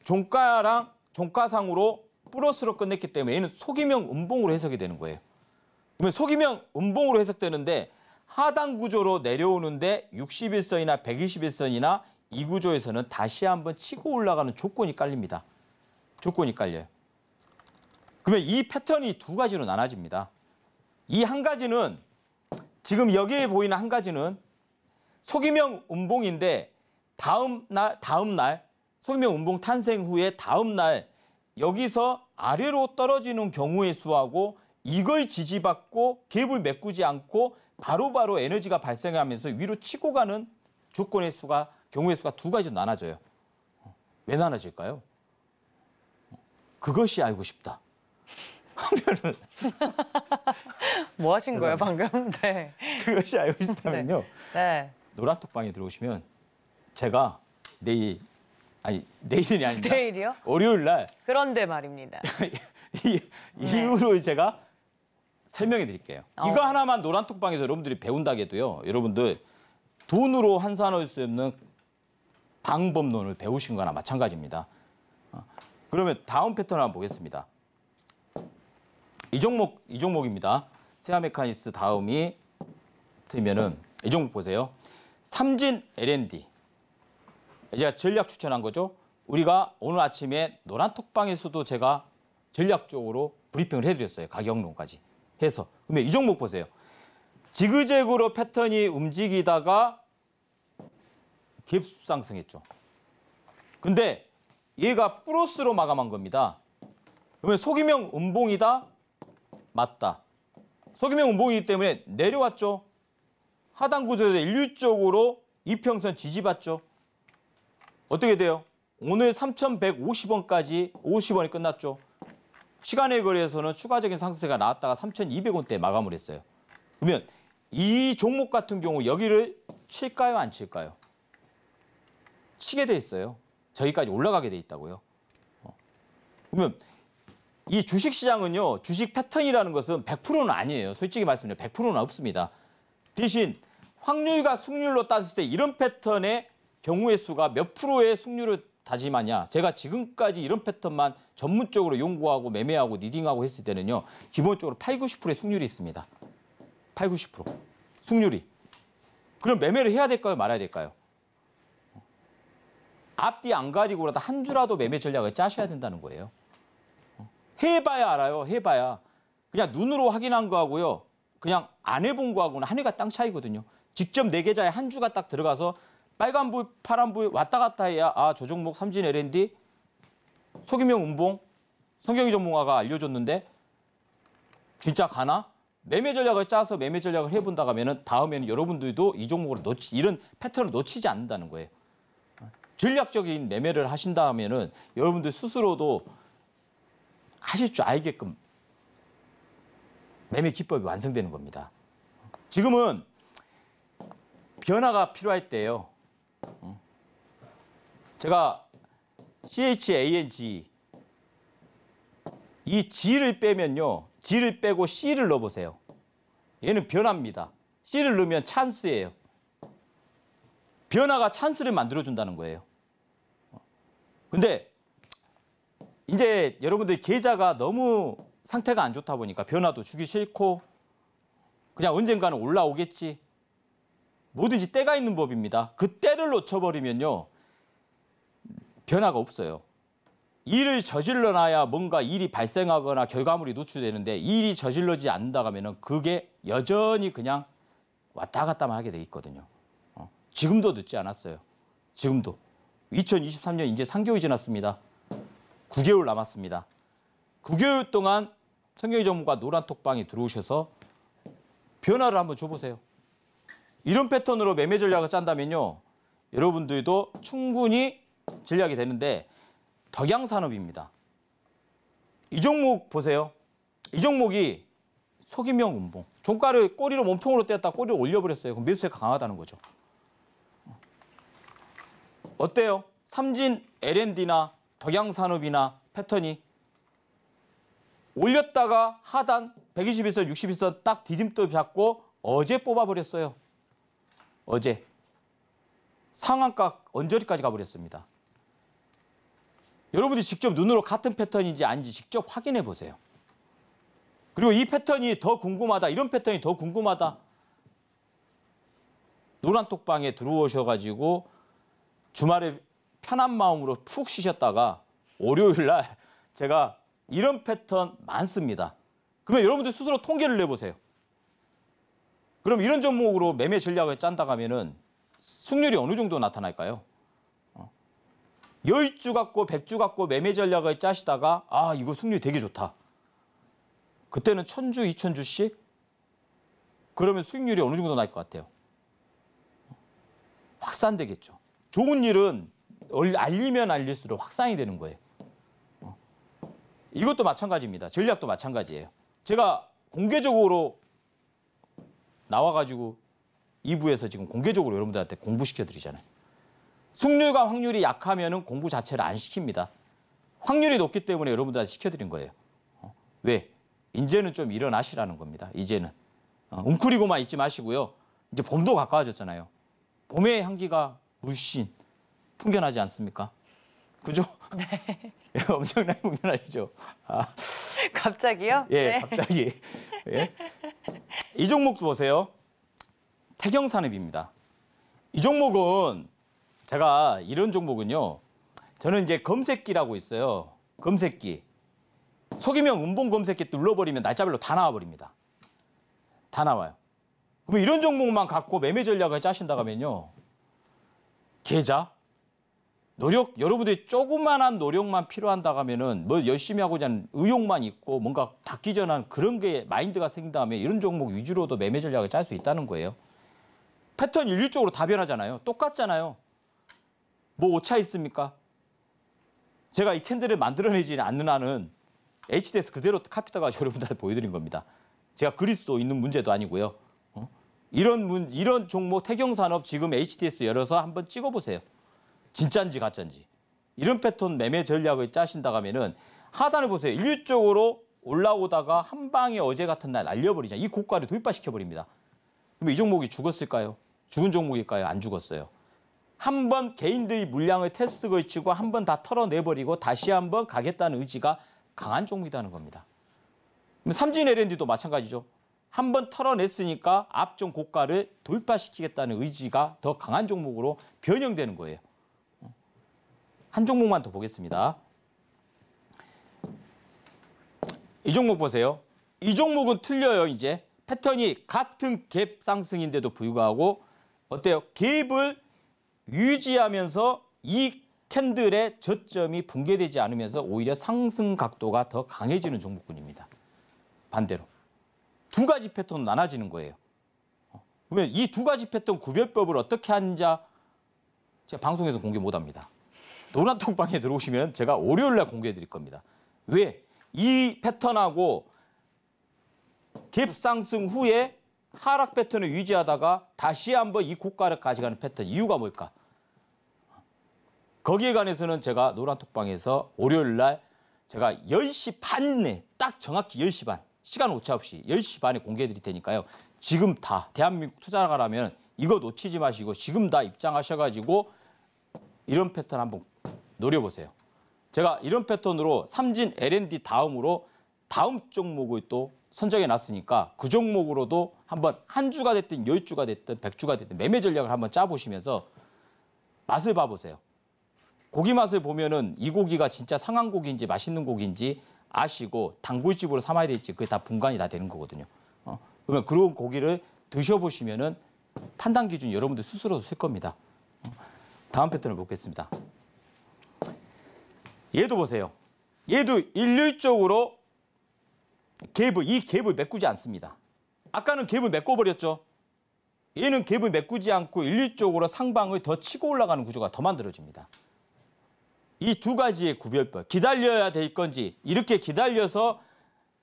종가랑 종가상으로 플러스로 끝냈기 때문에 얘는 속이명 음봉으로 해석이 되는 거예요. 그러면 속이명 음봉으로 해석되는데 하단 구조로 내려오는데 61선이나 121선이나 이 구조에서는 다시 한번 치고 올라가는 조건이 깔립니다. 조건이 깔려요. 그러면 이 패턴이 두 가지로 나눠집니다. 이 한 가지는 지금 여기에 보이는 한 가지는 속이명 운봉인데 다음 날 다음 날 소기명 운봉 탄생 후에 다음 날 여기서 아래로 떨어지는 경우의 수하고 이걸 지지받고 갭을 메꾸지 않고 바로바로 바로 에너지가 발생하면서 위로 치고 가는 조건의 수가 경우의 수가 두 가지로 나눠져요. 왜 나눠질까요? 그것이 알고 싶다. 하면은 뭐 하신 거예요 방금? 네. 그것이 알고 싶다면요. 네. 네. 노란톡방에 들어오시면 제가 내일 아니 내일이 아니다 내일이요? 월요일 날 그런데 말입니다. 이, 네. 이후로 제가 설명해 드릴게요. 어. 이거 하나만 노란톡방에서 여러분들이 배운다게도요. 여러분들 돈으로 환산할 수 없는 방법론을 배우신 거나 마찬가지입니다. 어, 그러면 다음 패턴 한번 보겠습니다. 이 종목 이 종목입니다. 세아메카니스 다음이 틀면은 이 종목 보세요. 삼진 L&D. 제가 전략 추천한 거죠. 우리가 오늘 아침에 노란 톡방에서도 제가 전략적으로 브리핑을 해드렸어요. 가격론까지 해서. 그러면 이 종목 보세요. 지그재그로 패턴이 움직이다가 갭상승했죠. 근데 얘가 플러스로 마감한 겁니다. 그러면 속이명 음봉이다? 맞다. 속이명 음봉이기 때문에 내려왔죠. 하단 구조에서 일률적으로 이평선 지지받죠. 어떻게 돼요? 오늘 3,150원까지 50원이 끝났죠. 시간의 거래에서는 추가적인 상승세가 나왔다가 3 2 0 0원대 마감을 했어요. 그러면 이 종목 같은 경우 여기를 칠까요 안 칠까요? 치게 돼 있어요. 저기까지 올라가게 돼 있다고요. 어. 그러면 이 주식시장은요. 주식 패턴이라는 것은 100%는 아니에요. 솔직히 말씀드리면 100%는 없습니다. 대신 확률과 승률로 따졌을 때 이런 패턴의 경우의 수가 몇 프로의 승률을 다짐하냐. 제가 지금까지 이런 패턴만 전문적으로 연구하고 매매하고 리딩하고 했을 때는요. 기본적으로 8, 90%의 승률이 있습니다. 8, 90% 승률이. 그럼 매매를 해야 될까요? 말아야 될까요? 앞뒤 안 가리고라도 한 주라도 매매 전략을 짜셔야 된다는 거예요. 어? 해봐야 알아요. 해봐야. 그냥 눈으로 확인한 거하고요. 그냥 안 해본 거하고는 한 해가 땅 차이거든요. 직접 내 네 계좌에 한 주가 딱 들어가서 빨간 불, 파란 불 왔다 갔다 해야 아, 저 종목 삼진 L&D 소기명 운봉 성경이 전문가가 알려줬는데 진짜 가나? 매매 전략을 짜서 매매 전략을 해본다 가면은 다음에는 여러분들도 이 종목을 놓치 이런 패턴을 놓치지 않는다는 거예요. 전략적인 매매를 하신다면은 여러분들 스스로도 하실 줄 알게끔 매매 기법이 완성되는 겁니다. 지금은 변화가 필요할 때예요. 어? 제가 CHANG 이 G를 빼면요. G를 빼고 C를 넣어보세요. 얘는 변화입니다. C를 넣으면 찬스예요. 변화가 찬스를 만들어준다는 거예요. 어? 근데 이제 여러분들 계좌가 너무 상태가 안 좋다 보니까 변화도 주기 싫고 그냥 언젠가는 올라오겠지. 뭐든지 때가 있는 법입니다. 그 때를 놓쳐버리면요. 변화가 없어요. 일을 저질러놔야 뭔가 일이 발생하거나 결과물이 노출되는데 일이 저질러지 않는다 하면 그게 여전히 그냥 왔다 갔다 만 하게 돼 있거든요. 어. 지금도 늦지 않았어요. 지금도. 2023년 이제 3개월 지났습니다. 9개월 남았습니다. 9개월 동안 성경의 전문가 노란톡방에 들어오셔서 변화를 한번 줘보세요. 이런 패턴으로 매매 전략을 짠다면요. 여러분들도 충분히 전략이 되는데 덕양산업입니다. 이 종목 보세요. 이 종목이 속임형 운봉. 종가를 꼬리로 몸통으로 떼었다 꼬리를 올려버렸어요. 그럼 매수세 강하다는 거죠. 어때요? 삼진 L&D나 덕양산업이나 패턴이 올렸다가 하단 120에서 60에서 딱 디딤돌 잡고 어제 뽑아버렸어요. 어제. 상한가 언저리까지 가버렸습니다. 여러분들이 직접 눈으로 같은 패턴인지 아닌지 직접 확인해 보세요. 그리고 이 패턴이 더 궁금하다. 이런 패턴이 더 궁금하다. 노란 톡방에 들어오셔가지고 주말에 편한 마음으로 푹 쉬셨다가 월요일 날 제가 이런 패턴 많습니다. 그러면 여러분들 스스로 통계를 내보세요. 그럼 이런 종목으로 매매 전략을 짠다 가면은 승률이 어느 정도 나타날까요? 1 어. 0주 갖고 1 0 0주 갖고 매매 전략을 짜시다가 아 이거 승률이 되게 좋다. 그때는 천주 이천 주씩 그러면 수익률이 어느 정도 날 것 같아요? 확산되겠죠. 좋은 일은 알리면 알릴수록 확산이 되는 거예요. 이것도 마찬가지입니다. 전략도 마찬가지예요. 제가 공개적으로 나와가지고 2부에서 지금 공개적으로 여러분들한테 공부시켜드리잖아요. 승률과 확률이 약하면 은 공부 자체를 안 시킵니다. 확률이 높기 때문에 여러분들한테 시켜드린 거예요. 어? 왜? 이제는 좀 일어나시라는 겁니다. 이제는. 어, 웅크리고만 있지 마시고요. 이제 봄도 가까워졌잖아요. 봄의 향기가 물씬 풍겨나지 않습니까? 그죠? 네. 예, 엄청나게 공연하시죠. 아. 갑자기요? 예, 네. 갑자기. 예. 이 종목도 보세요. 태경산업입니다. 이 종목은 제가 이런 종목은요. 저는 이제 검색기라고 있어요. 검색기. 속이면 운봉 검색기 눌러버리면 날짜별로 다 나와버립니다. 다 나와요. 그럼 이런 종목만 갖고 매매 전략을 짜신다면요. 계좌, 노력 여러분들이 조그만한 노력만 필요한다 고 하면은 뭐 열심히 하고자 하는 의욕만 있고 뭔가 닿기 전한 그런 게 마인드가 생긴 다음에 이런 종목 위주로도 매매 전략을 짤 수 있다는 거예요. 패턴 일률적으로 다 변하잖아요. 똑같잖아요. 뭐 오차 있습니까? 제가 이 캔들을 만들어내지 않는 한은 HDS 그대로 카피터가 여러분들한테 보여드린 겁니다. 제가 그리스도 있는 문제도 아니고요. 어? 이런 문, 이런 종목 태경산업 지금 HDS 열어서 한번 찍어보세요. 진짠지 가짠지 이런 패턴 매매 전략을 짜신다 하면은 하단을 보세요. 일률적으로 올라오다가 한 방에 어제 같은 날 날려버리자. 이 고가를 도입화시켜 버립니다. 그럼 이 종목이 죽었을까요? 죽은 종목일까요? 안 죽었어요. 한 번개인들이 물량을 테스트 걸치고 한 번 다 털어내버리고 다시 한 번 가겠다는 의지가 강한 종목이라는 겁니다. 삼진 L&D도 마찬가지죠. 한 번 털어냈으니까 앞전 고가를 돌파시키겠다는 의지가 더 강한 종목으로 변형되는 거예요. 한 종목만 더 보겠습니다. 이 종목 보세요. 이 종목은 틀려요, 이제. 패턴이 같은 갭 상승인데도 불구하고 어때요? 갭을 유지하면서 이 캔들의 저점이 붕괴되지 않으면서 오히려 상승 각도가 더 강해지는 종목군입니다. 반대로 두 가지 패턴으로 나눠지는 거예요. 어, 그러면 이 두 가지 패턴 구별법을 어떻게 하는지 제가 방송에서 공개 못합니다. 노란 톡방에 들어오시면 제가 월요일 날 공개해 드릴 겁니다. 왜? 이 패턴하고 갭 상승 후에 하락 패턴을 유지하다가 다시 한번 이 고가를 가져가는 패턴 이유가 뭘까? 거기에 관해서는 제가 노란 톡방에서 월요일 날 제가 10시 반에 딱 정확히 10시 반 시간 오차 없이 10시 반에 공개해 드릴 테니까요. 지금 다 대한민국 투자가라면 이거 놓치지 마시고 지금 다 입장하셔 가지고 이런 패턴 한번 노려보세요. 제가 이런 패턴으로 삼진 L&D 다음으로 다음 종목을 또 선정해 놨으니까 그 종목으로도 한번 한 주가 됐든 열 주가 됐든 백 주가 됐든 매매 전략을 한번 짜보시면서 맛을 봐보세요. 고기 맛을 보면은 이 고기가 진짜 상한 고기인지 맛있는 고기인지 아시고 단골집으로 삼아야 될지 그게 다 분간이 다 되는 거거든요. 어. 그러면 그런 고기를 드셔보시면은 판단 기준 여러분들 스스로 도쓸 겁니다. 다음 패턴을 보겠습니다. 얘도 보세요. 얘도 일률적으로 갭을, 이 갭을 메꾸지 않습니다. 아까는 갭을 메꿔버렸죠. 얘는 갭을 메꾸지 않고 일률적으로 상방을 더 치고 올라가는 구조가 더 만들어집니다. 이 두 가지의 구별법, 기다려야 될 건지 이렇게 기다려서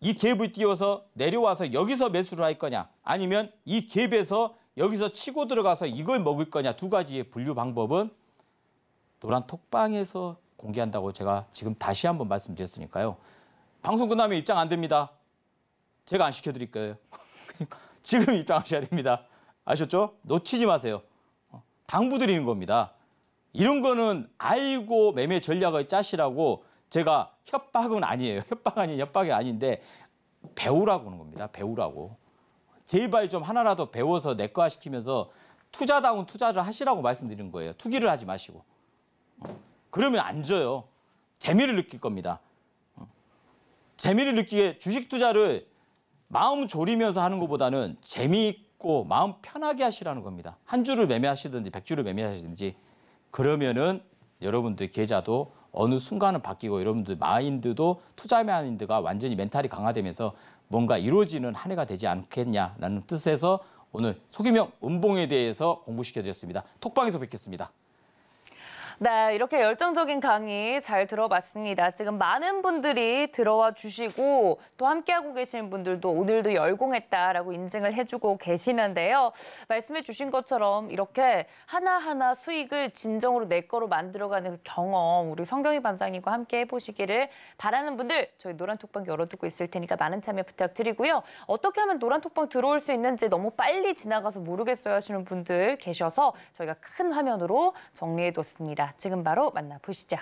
이 갭을 띄워서 내려와서 여기서 매수를 할 거냐 아니면 이 갭에서 여기서 치고 들어가서 이걸 먹을 거냐 두 가지의 분류 방법은 노란 톡방에서 공개한다고 제가 지금 다시 한번 말씀드렸으니까요. 방송 끝나면 입장 안 됩니다. 제가 안 시켜드릴 거예요. 지금 입장하셔야 됩니다. 아셨죠? 놓치지 마세요. 어, 당부드리는 겁니다. 이런 거는 알고 매매 전략을 짜시라고 제가 협박은 아니에요. 협박 아닌 협박이 아닌데 배우라고 하는 겁니다. 배우라고. 제발 좀 하나라도 배워서 내과 시키면서 투자다운 투자를 하시라고 말씀드리는 거예요. 투기를 하지 마시고. 그러면 안 줘요. 재미를 느낄 겁니다. 어. 재미를 느끼게 주식 투자를 마음 졸이면서 하는 것보다는 재미있고 마음 편하게 하시라는 겁니다. 한 주를 매매하시든지 백 주를 매매하시든지 그러면은 여러분들 계좌도 어느 순간은 바뀌고 여러분들 마인드도 투자 마인드가 완전히 멘탈이 강화되면서 뭔가 이루어지는 한 해가 되지 않겠냐라는 뜻에서 오늘 속이명 운봉에 대해서 공부시켜드렸습니다. 톡방에서 뵙겠습니다. 네, 이렇게 열정적인 강의 잘 들어봤습니다. 지금 많은 분들이 들어와 주시고 또 함께하고 계신 분들도 오늘도 열공했다라고 인증을 해주고 계시는데요. 말씀해 주신 것처럼 이렇게 하나하나 수익을 진정으로 내 거로 만들어가는 그 경험 우리 성경희 반장님과 함께 해보시기를 바라는 분들 저희 노란톡방 열어두고 있을 테니까 많은 참여 부탁드리고요. 어떻게 하면 노란톡방 들어올 수 있는지 너무 빨리 지나가서 모르겠어요 하시는 분들 계셔서 저희가 큰 화면으로 정리해뒀습니다. 지금 바로 만나보시죠.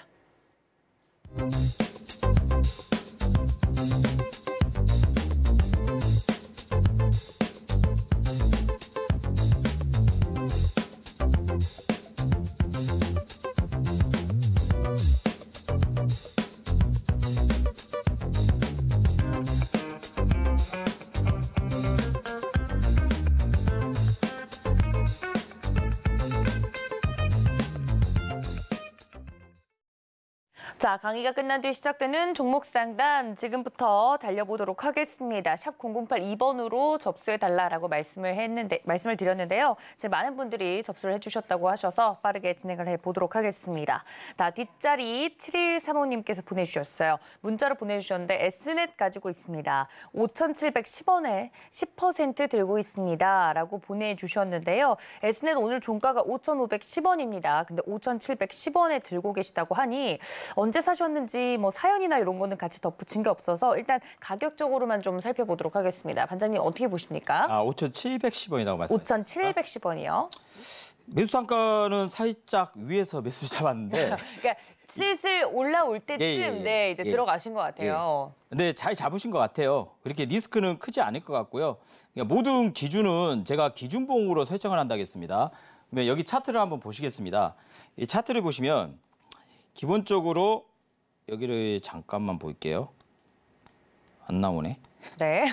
강의가 끝난 뒤 시작되는 종목 상담 지금부터 달려보도록 하겠습니다. 샵 008 2번으로 접수해 달라라고 말씀을 했는데 말씀을 드렸는데요. 지금 많은 분들이 접수를 해 주셨다고 하셔서 빠르게 진행을 해 보도록 하겠습니다. 다 뒷자리 7135님께서 보내 주셨어요. 문자로 보내 주셨는데 S넷 가지고 있습니다. 5,710원에 10% 들고 있습니다라고 보내 주셨는데요. S넷 오늘 종가가 5,510원입니다. 근데 5,710원에 들고 계시다고 하니 언제 사셨는지 뭐 사연이나 이런 거는 같이 덧붙인 게 없어서 일단 가격적으로만 좀 살펴보도록 하겠습니다. 반장님 어떻게 보십니까? 아, 5,710원이라고 말씀하셨죠? 5,710원이요. 매수 단가는 살짝 위에서 매수 잡았는데 그러니까 슬슬 올라올 예, 예, 때쯤 예, 네, 이제 예. 들어가신 것 같아요. 근데 잘 잡으신 것 같아요. 그렇게 리스크는 크지 않을 것 같고요. 그러니까 모든 기준은 제가 기준봉으로 설정을 한다겠습니다. 그러면 여기 차트를 한번 보시겠습니다. 이 차트를 보시면 기본적으로 여기를 잠깐만 볼게요. 안 나오네. 네.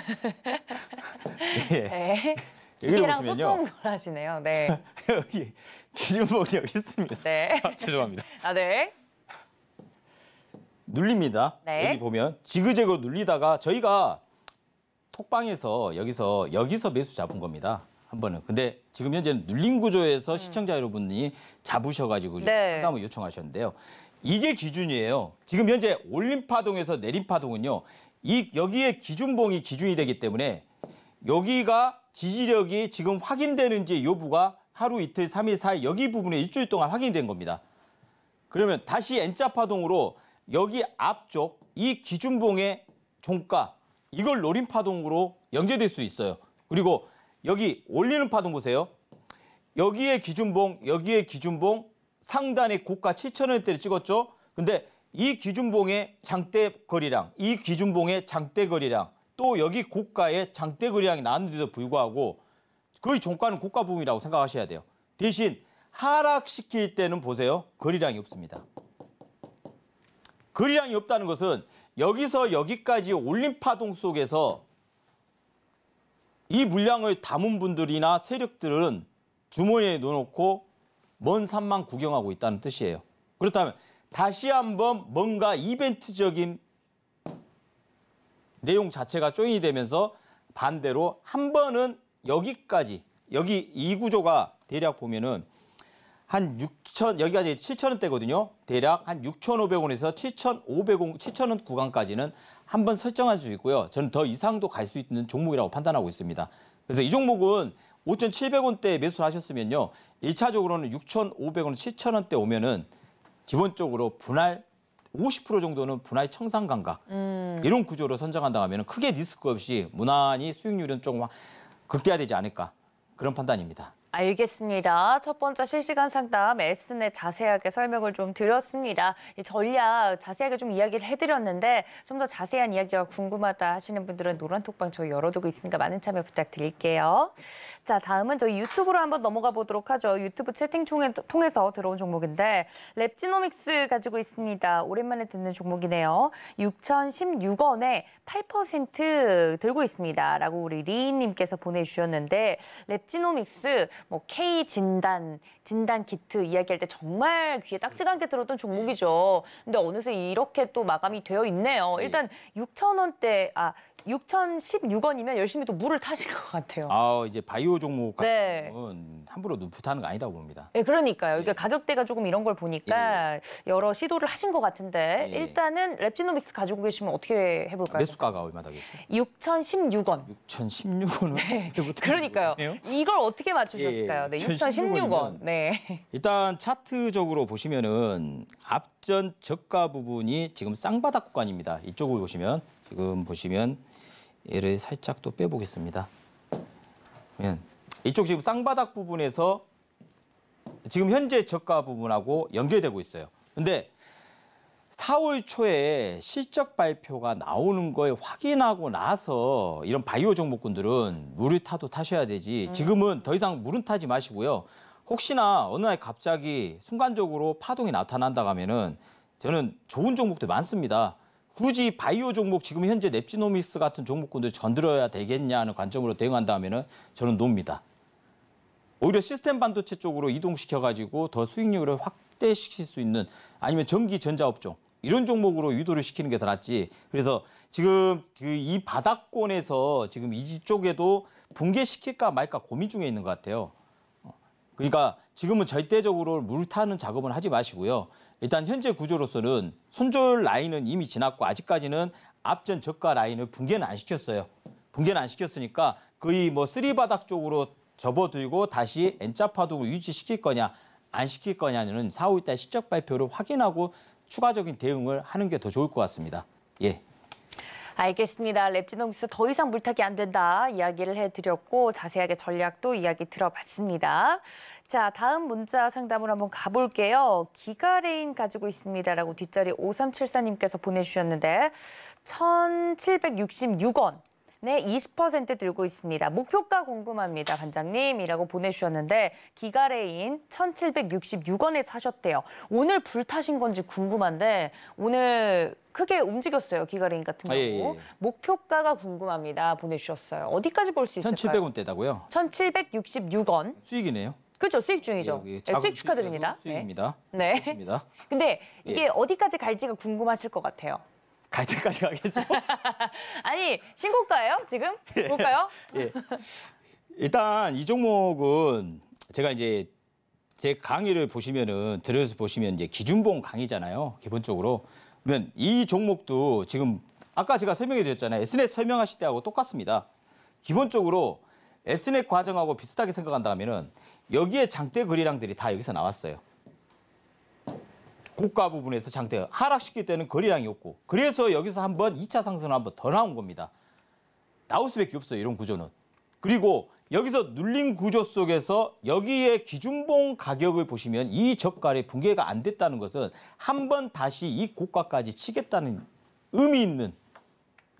예. 네. 여기를 보시면요. 소통을 하시네요. 네. 여기 기준목이 여기 있습니다. 네. 아, 죄송합니다. 아 네. 눌립니다. 네. 여기 보면 지그재그 눌리다가 저희가 톡방에서 여기서 여기서 매수 잡은 겁니다. 한 번은. 근데 지금 현재는 눌린 구조에서 음. 시청자 여러분이 잡으셔가지고 네. 상담을 요청하셨는데요. 이게 기준이에요. 지금 현재 올림파동에서 내림파동은요. 이 여기에 기준봉이 기준이 되기 때문에 여기가 지지력이 지금 확인되는지 여부가 하루 이틀 3일 사이 여기 부분에 일주일 동안 확인된 겁니다. 그러면 다시 N자 파동으로 여기 앞쪽 이 기준봉의 종가 이걸 노림 파동으로 연결될수 있어요. 그리고 여기 올리는 파동 보세요. 여기에 기준봉, 여기에 기준봉, 상단에 고가 7,000원대를 찍었죠. 근데 이 기준봉의 장대 거리량, 이 기준봉의 장대 거리량, 또 여기 고가의 장대 거리량이 나왔는데도 불구하고 거의 종가는 고가 부분이라고 생각하셔야 돼요. 대신 하락시킬 때는 보세요. 거리량이 없습니다. 거리량이 없다는 것은 여기서 여기까지 올림 파동 속에서 이 물량을 담은 분들이나 세력들은 주머니에 넣어놓고 먼 산만 구경하고 있다는 뜻이에요. 그렇다면 다시 한번 뭔가 이벤트적인 내용 자체가 조인이 되면서 반대로 한 번은 여기까지 여기 이 구조가 대략 보면은 한 6천 여기까지제 7천 원대거든요. 대략 한 6,500원에서 7,500원 7천원 구간까지는 한번 설정할 수 있고요. 저는 더 이상도 갈 수 있는 종목이라고 판단하고 있습니다. 그래서 이 종목은 5,700원대에 매수를 하셨으면요. 1차적으로는 6,500원, 7,000원대 오면은 기본적으로 분할 50% 정도는 분할 청산 감각 음. 이런 구조로 선정한다 고 하면 크게 리스크 없이 무난히 수익률은 조금 극대화되지 않을까 그런 판단입니다. 알겠습니다. 첫 번째 실시간 상담 에 S넷 자세하게 설명을 좀 드렸습니다. 이 전략 자세하게 좀 이야기를 해드렸는데 좀 더 자세한 이야기가 궁금하다 하시는 분들은 노란톡방 저희 열어두고 있으니까 많은 참여 부탁드릴게요. 자, 다음은 저희 유튜브로 한번 넘어가 보도록 하죠. 유튜브 채팅 통해서 들어온 종목인데 랩지노믹스 가지고 있습니다. 오랜만에 듣는 종목이네요. 6,016원에 8% 들고 있습니다. 라고 우리 리인님께서 보내주셨는데 랩지노믹스 뭐 K 진단, 진단 키트 이야기할 때 정말 귀에 딱지가 함께 들었던 종목이죠. 근데 어느새 이렇게 또 마감이 되어 있네요. 네. 일단 6천 원대 아 6,016원이면 열심히 또 물을 타실것 같아요. 아 이제 바이오 종목 같은 네. 함부로 눈 타는 거 아니다 봅니다. 예, 네, 그러니까요. 그러니까 예. 가격대가 조금 이런 걸 보니까 예. 여러 시도를 하신 것 같은데 예. 일단은 랩지노믹스 가지고 계시면 어떻게 해볼까요? 매수가가 얼마다 겠죠? 6,016원. 6,016원은 네. 그러니까요. 이걸 어떻게 맞추셨어요? 있었요 네, 6,016원. 네. 일단 차트적으로 보시면은 앞전 저가 부분이 지금 쌍바닥 구간입니다. 이쪽을 보시면 지금 보시면 얘를 살짝 또 빼보겠습니다. 이쪽 지금 쌍바닥 부분에서 지금 현재 저가 부분하고 연계되고 있어요. 근데 4월 초에 실적 발표가 나오는 걸 확인하고 나서 이런 바이오 종목군들은 물을 타도 타셔야 되지 음. 지금은 더 이상 물은 타지 마시고요. 혹시나 어느 날 갑자기 순간적으로 파동이 나타난다 하면은 저는 좋은 종목들 많습니다. 굳이 바이오 종목 지금 현재 넵지노미스 같은 종목군들 건드려야 되겠냐는 관점으로 대응한다 면은 저는 놉니다. 오히려 시스템 반도체 쪽으로 이동시켜가지고 더 수익률을 확대시킬 수 있는 아니면 전기 전자 업종 이런 종목으로 유도를 시키는 게 더 낫지. 그래서 지금 그이 바닥권에서 지금 이쪽에도 붕괴시킬까 말까 고민 중에 있는 것 같아요. 어, 그러니까 지금은 절대적으로 물타는 작업은 하지 마시고요. 일단 현재 구조로서는 손절 라인은 이미 지났고 아직까지는 앞전 저가 라인을 붕괴는 안 시켰어요. 붕괴는 안 시켰으니까 거의 뭐 쓰리바닥 쪽으로 접어들고 다시 N자 파동을 유지시킬 거냐 안 시킬 거냐는 4, 5일달 시적 발표를 확인하고 추가적인 대응을 하는 게 더 좋을 것 같습니다. 예. 알겠습니다. 랩진동 뉴스 더 이상 물타기 안 된다 이야기를 해드렸고 자세하게 전략도 이야기 들어봤습니다. 자 다음 문자 상담으로 한번 가볼게요. 기가레인 가지고 있습니다라고 뒷자리 5374님께서 보내주셨는데 1766원 네, 20% 들고 있습니다. 목표가 궁금합니다, 반장님이라고 보내주셨는데 기가레인 1,766원에 사셨대요. 오늘 불타신 건지 궁금한데 오늘 크게 움직였어요, 기가레인 같은 아, 예, 경우. 아, 예, 예. 목표가가 궁금합니다, 보내주셨어요. 어디까지 볼 수 있을까요? 1,700원대다고요? 1,766원. 수익이네요. 그렇죠. 수익 중이죠. 예, 예. 네, 수익 축하드립니다. 네. 수익입니다. 네. 네. 근데 예. 이게 예. 어디까지 갈지가 궁금하실 것 같아요. 갈 때까지 가겠죠. 아니 신고가예요 지금? 예. 볼까요? 예. 일단 이 종목은 제가 이제 제 강의를 보시면은 들어서 보시면 이제 기준봉 강의잖아요. 기본적으로 그러면 이 종목도 지금 아까 제가 설명해 드렸잖아요. 에스넷 e 설명하실 때하고 똑같습니다. 기본적으로 에스넷 e 과정하고 비슷하게 생각한다면은 여기에 장대 거리량들이 다 여기서 나왔어요. 고가 부분에서 장대 하락시킬 때는 거래량이 없고 그래서 여기서 한번 2차 상승을 한번 더 나온 겁니다. 나올 수밖에 없어요. 이런 구조는. 그리고 여기서 눌린 구조 속에서 여기에 기준봉 가격을 보시면 이 저가의 붕괴가 안 됐다는 것은 한번 다시 이 고가까지 치겠다는 의미 있는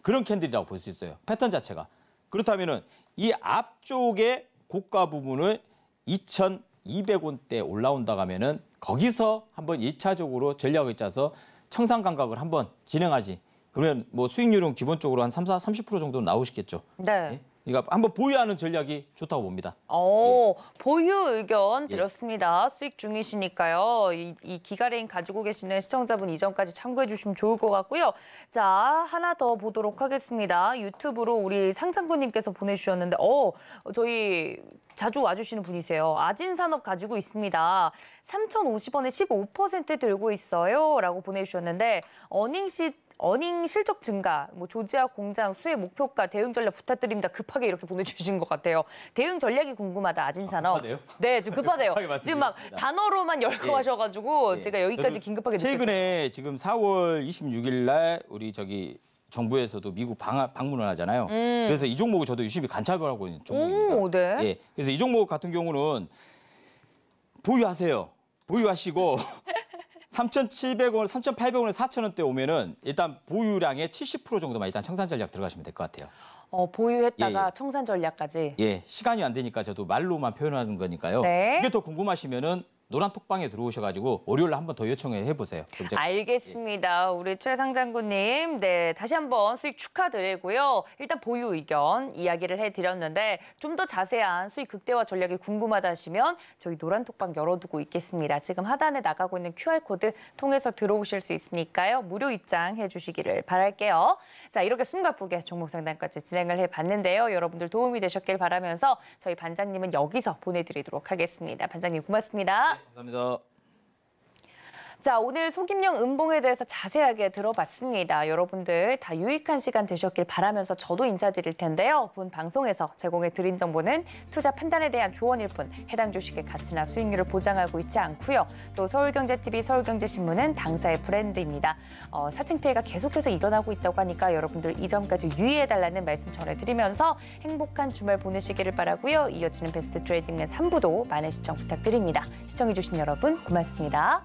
그런 캔들이라고 볼 수 있어요. 패턴 자체가. 그렇다면 은이 앞쪽에 고가 부분을 2,200원대 올라온다 가면은 거기서 한번 2차적으로 전략을 짜서 청산 감각을 한번 진행하지. 그러면 뭐 수익률은 기본적으로 한 3, 4, 30% 정도 나오시겠죠. 네. 네? 이거 그러니까 한번 보유하는 전략이 좋다고 봅니다. 어, 예. 보유 의견 예. 들었습니다. 예. 수익 중이시니까요. 이, 이 기가레인 가지고 계시는 시청자분 이전까지 참고해 주시면 좋을 것 같고요. 자, 하나 더 보도록 하겠습니다. 유튜브로 우리 상장군님께서 보내주셨는데 어, 저희 자주 와주시는 분이세요. 아진산업 가지고 있습니다. 3,050원에 15% 들고 있어요. 라고 보내주셨는데 어닝시 어닝 실적 증가, 뭐 조지아 공장 수혜 목표가 대응 전략 부탁드립니다. 급하게 이렇게 보내주신 것 같아요. 대응 전략이 궁금하다, 아진산업. 아, 급하대요? 네, 지금 아, 급하대요. 지금 막 단어로만 열거하셔가지고 예. 예. 제가 여기까지 긴급하게 최근에 지금 4월 26일 날 우리 저기 정부에서도 미국 방하, 방문을 하잖아요. 음. 그래서 이 종목을 저도 유심히 관찰을 하고 있는 종목입니다. 오, 네. 예, 그래서 이 종목 같은 경우는 보유하세요. 보유하시고 3,700원, 3,800원에서 4,000원대 오면은 일단 보유량의 70% 정도만 일단 청산 전략 들어가시면 될 것 같아요. 어, 보유했다가 예, 예. 청산 전략까지. 예, 시간이 안 되니까 저도 말로만 표현하는 거니까요. 네. 이게 더 궁금하시면은 노란 톡방에 들어오셔가지고 월요일에한 번 더 요청해 보세요. 알겠습니다. 예. 우리 최 상장군님, 네 다시 한번 수익 축하드리고요. 일단 보유 의견 이야기를 해드렸는데 좀 더 자세한 수익 극대화 전략이 궁금하다 하시면 저희 노란 톡방 열어두고 있겠습니다. 지금 하단에 나가고 있는 QR 코드 통해서 들어오실 수 있으니까요. 무료 입장해 주시기를 바랄게요. 자 이렇게 숨가쁘게 종목 상담까지 진행을 해봤는데요. 여러분들 도움이 되셨길 바라면서 저희 반장님은 여기서 보내드리도록 하겠습니다. 반장님 고맙습니다. 네. 감사합니다. 자, 오늘 소김령 음봉에 대해서 자세하게 들어봤습니다. 여러분들 다 유익한 시간 되셨길 바라면서 저도 인사드릴 텐데요. 본 방송에서 제공해 드린 정보는 투자 판단에 대한 조언일 뿐 해당 주식의 가치나 수익률을 보장하고 있지 않고요. 또 서울경제TV, 서울경제신문은 당사의 브랜드입니다. 어, 사칭 피해가 계속해서 일어나고 있다고 하니까 여러분들 이 점까지 유의해달라는 말씀 전해드리면서 행복한 주말 보내시기를 바라고요. 이어지는 베스트 트레이딩의 3부도 많은 시청 부탁드립니다. 시청해주신 여러분 고맙습니다.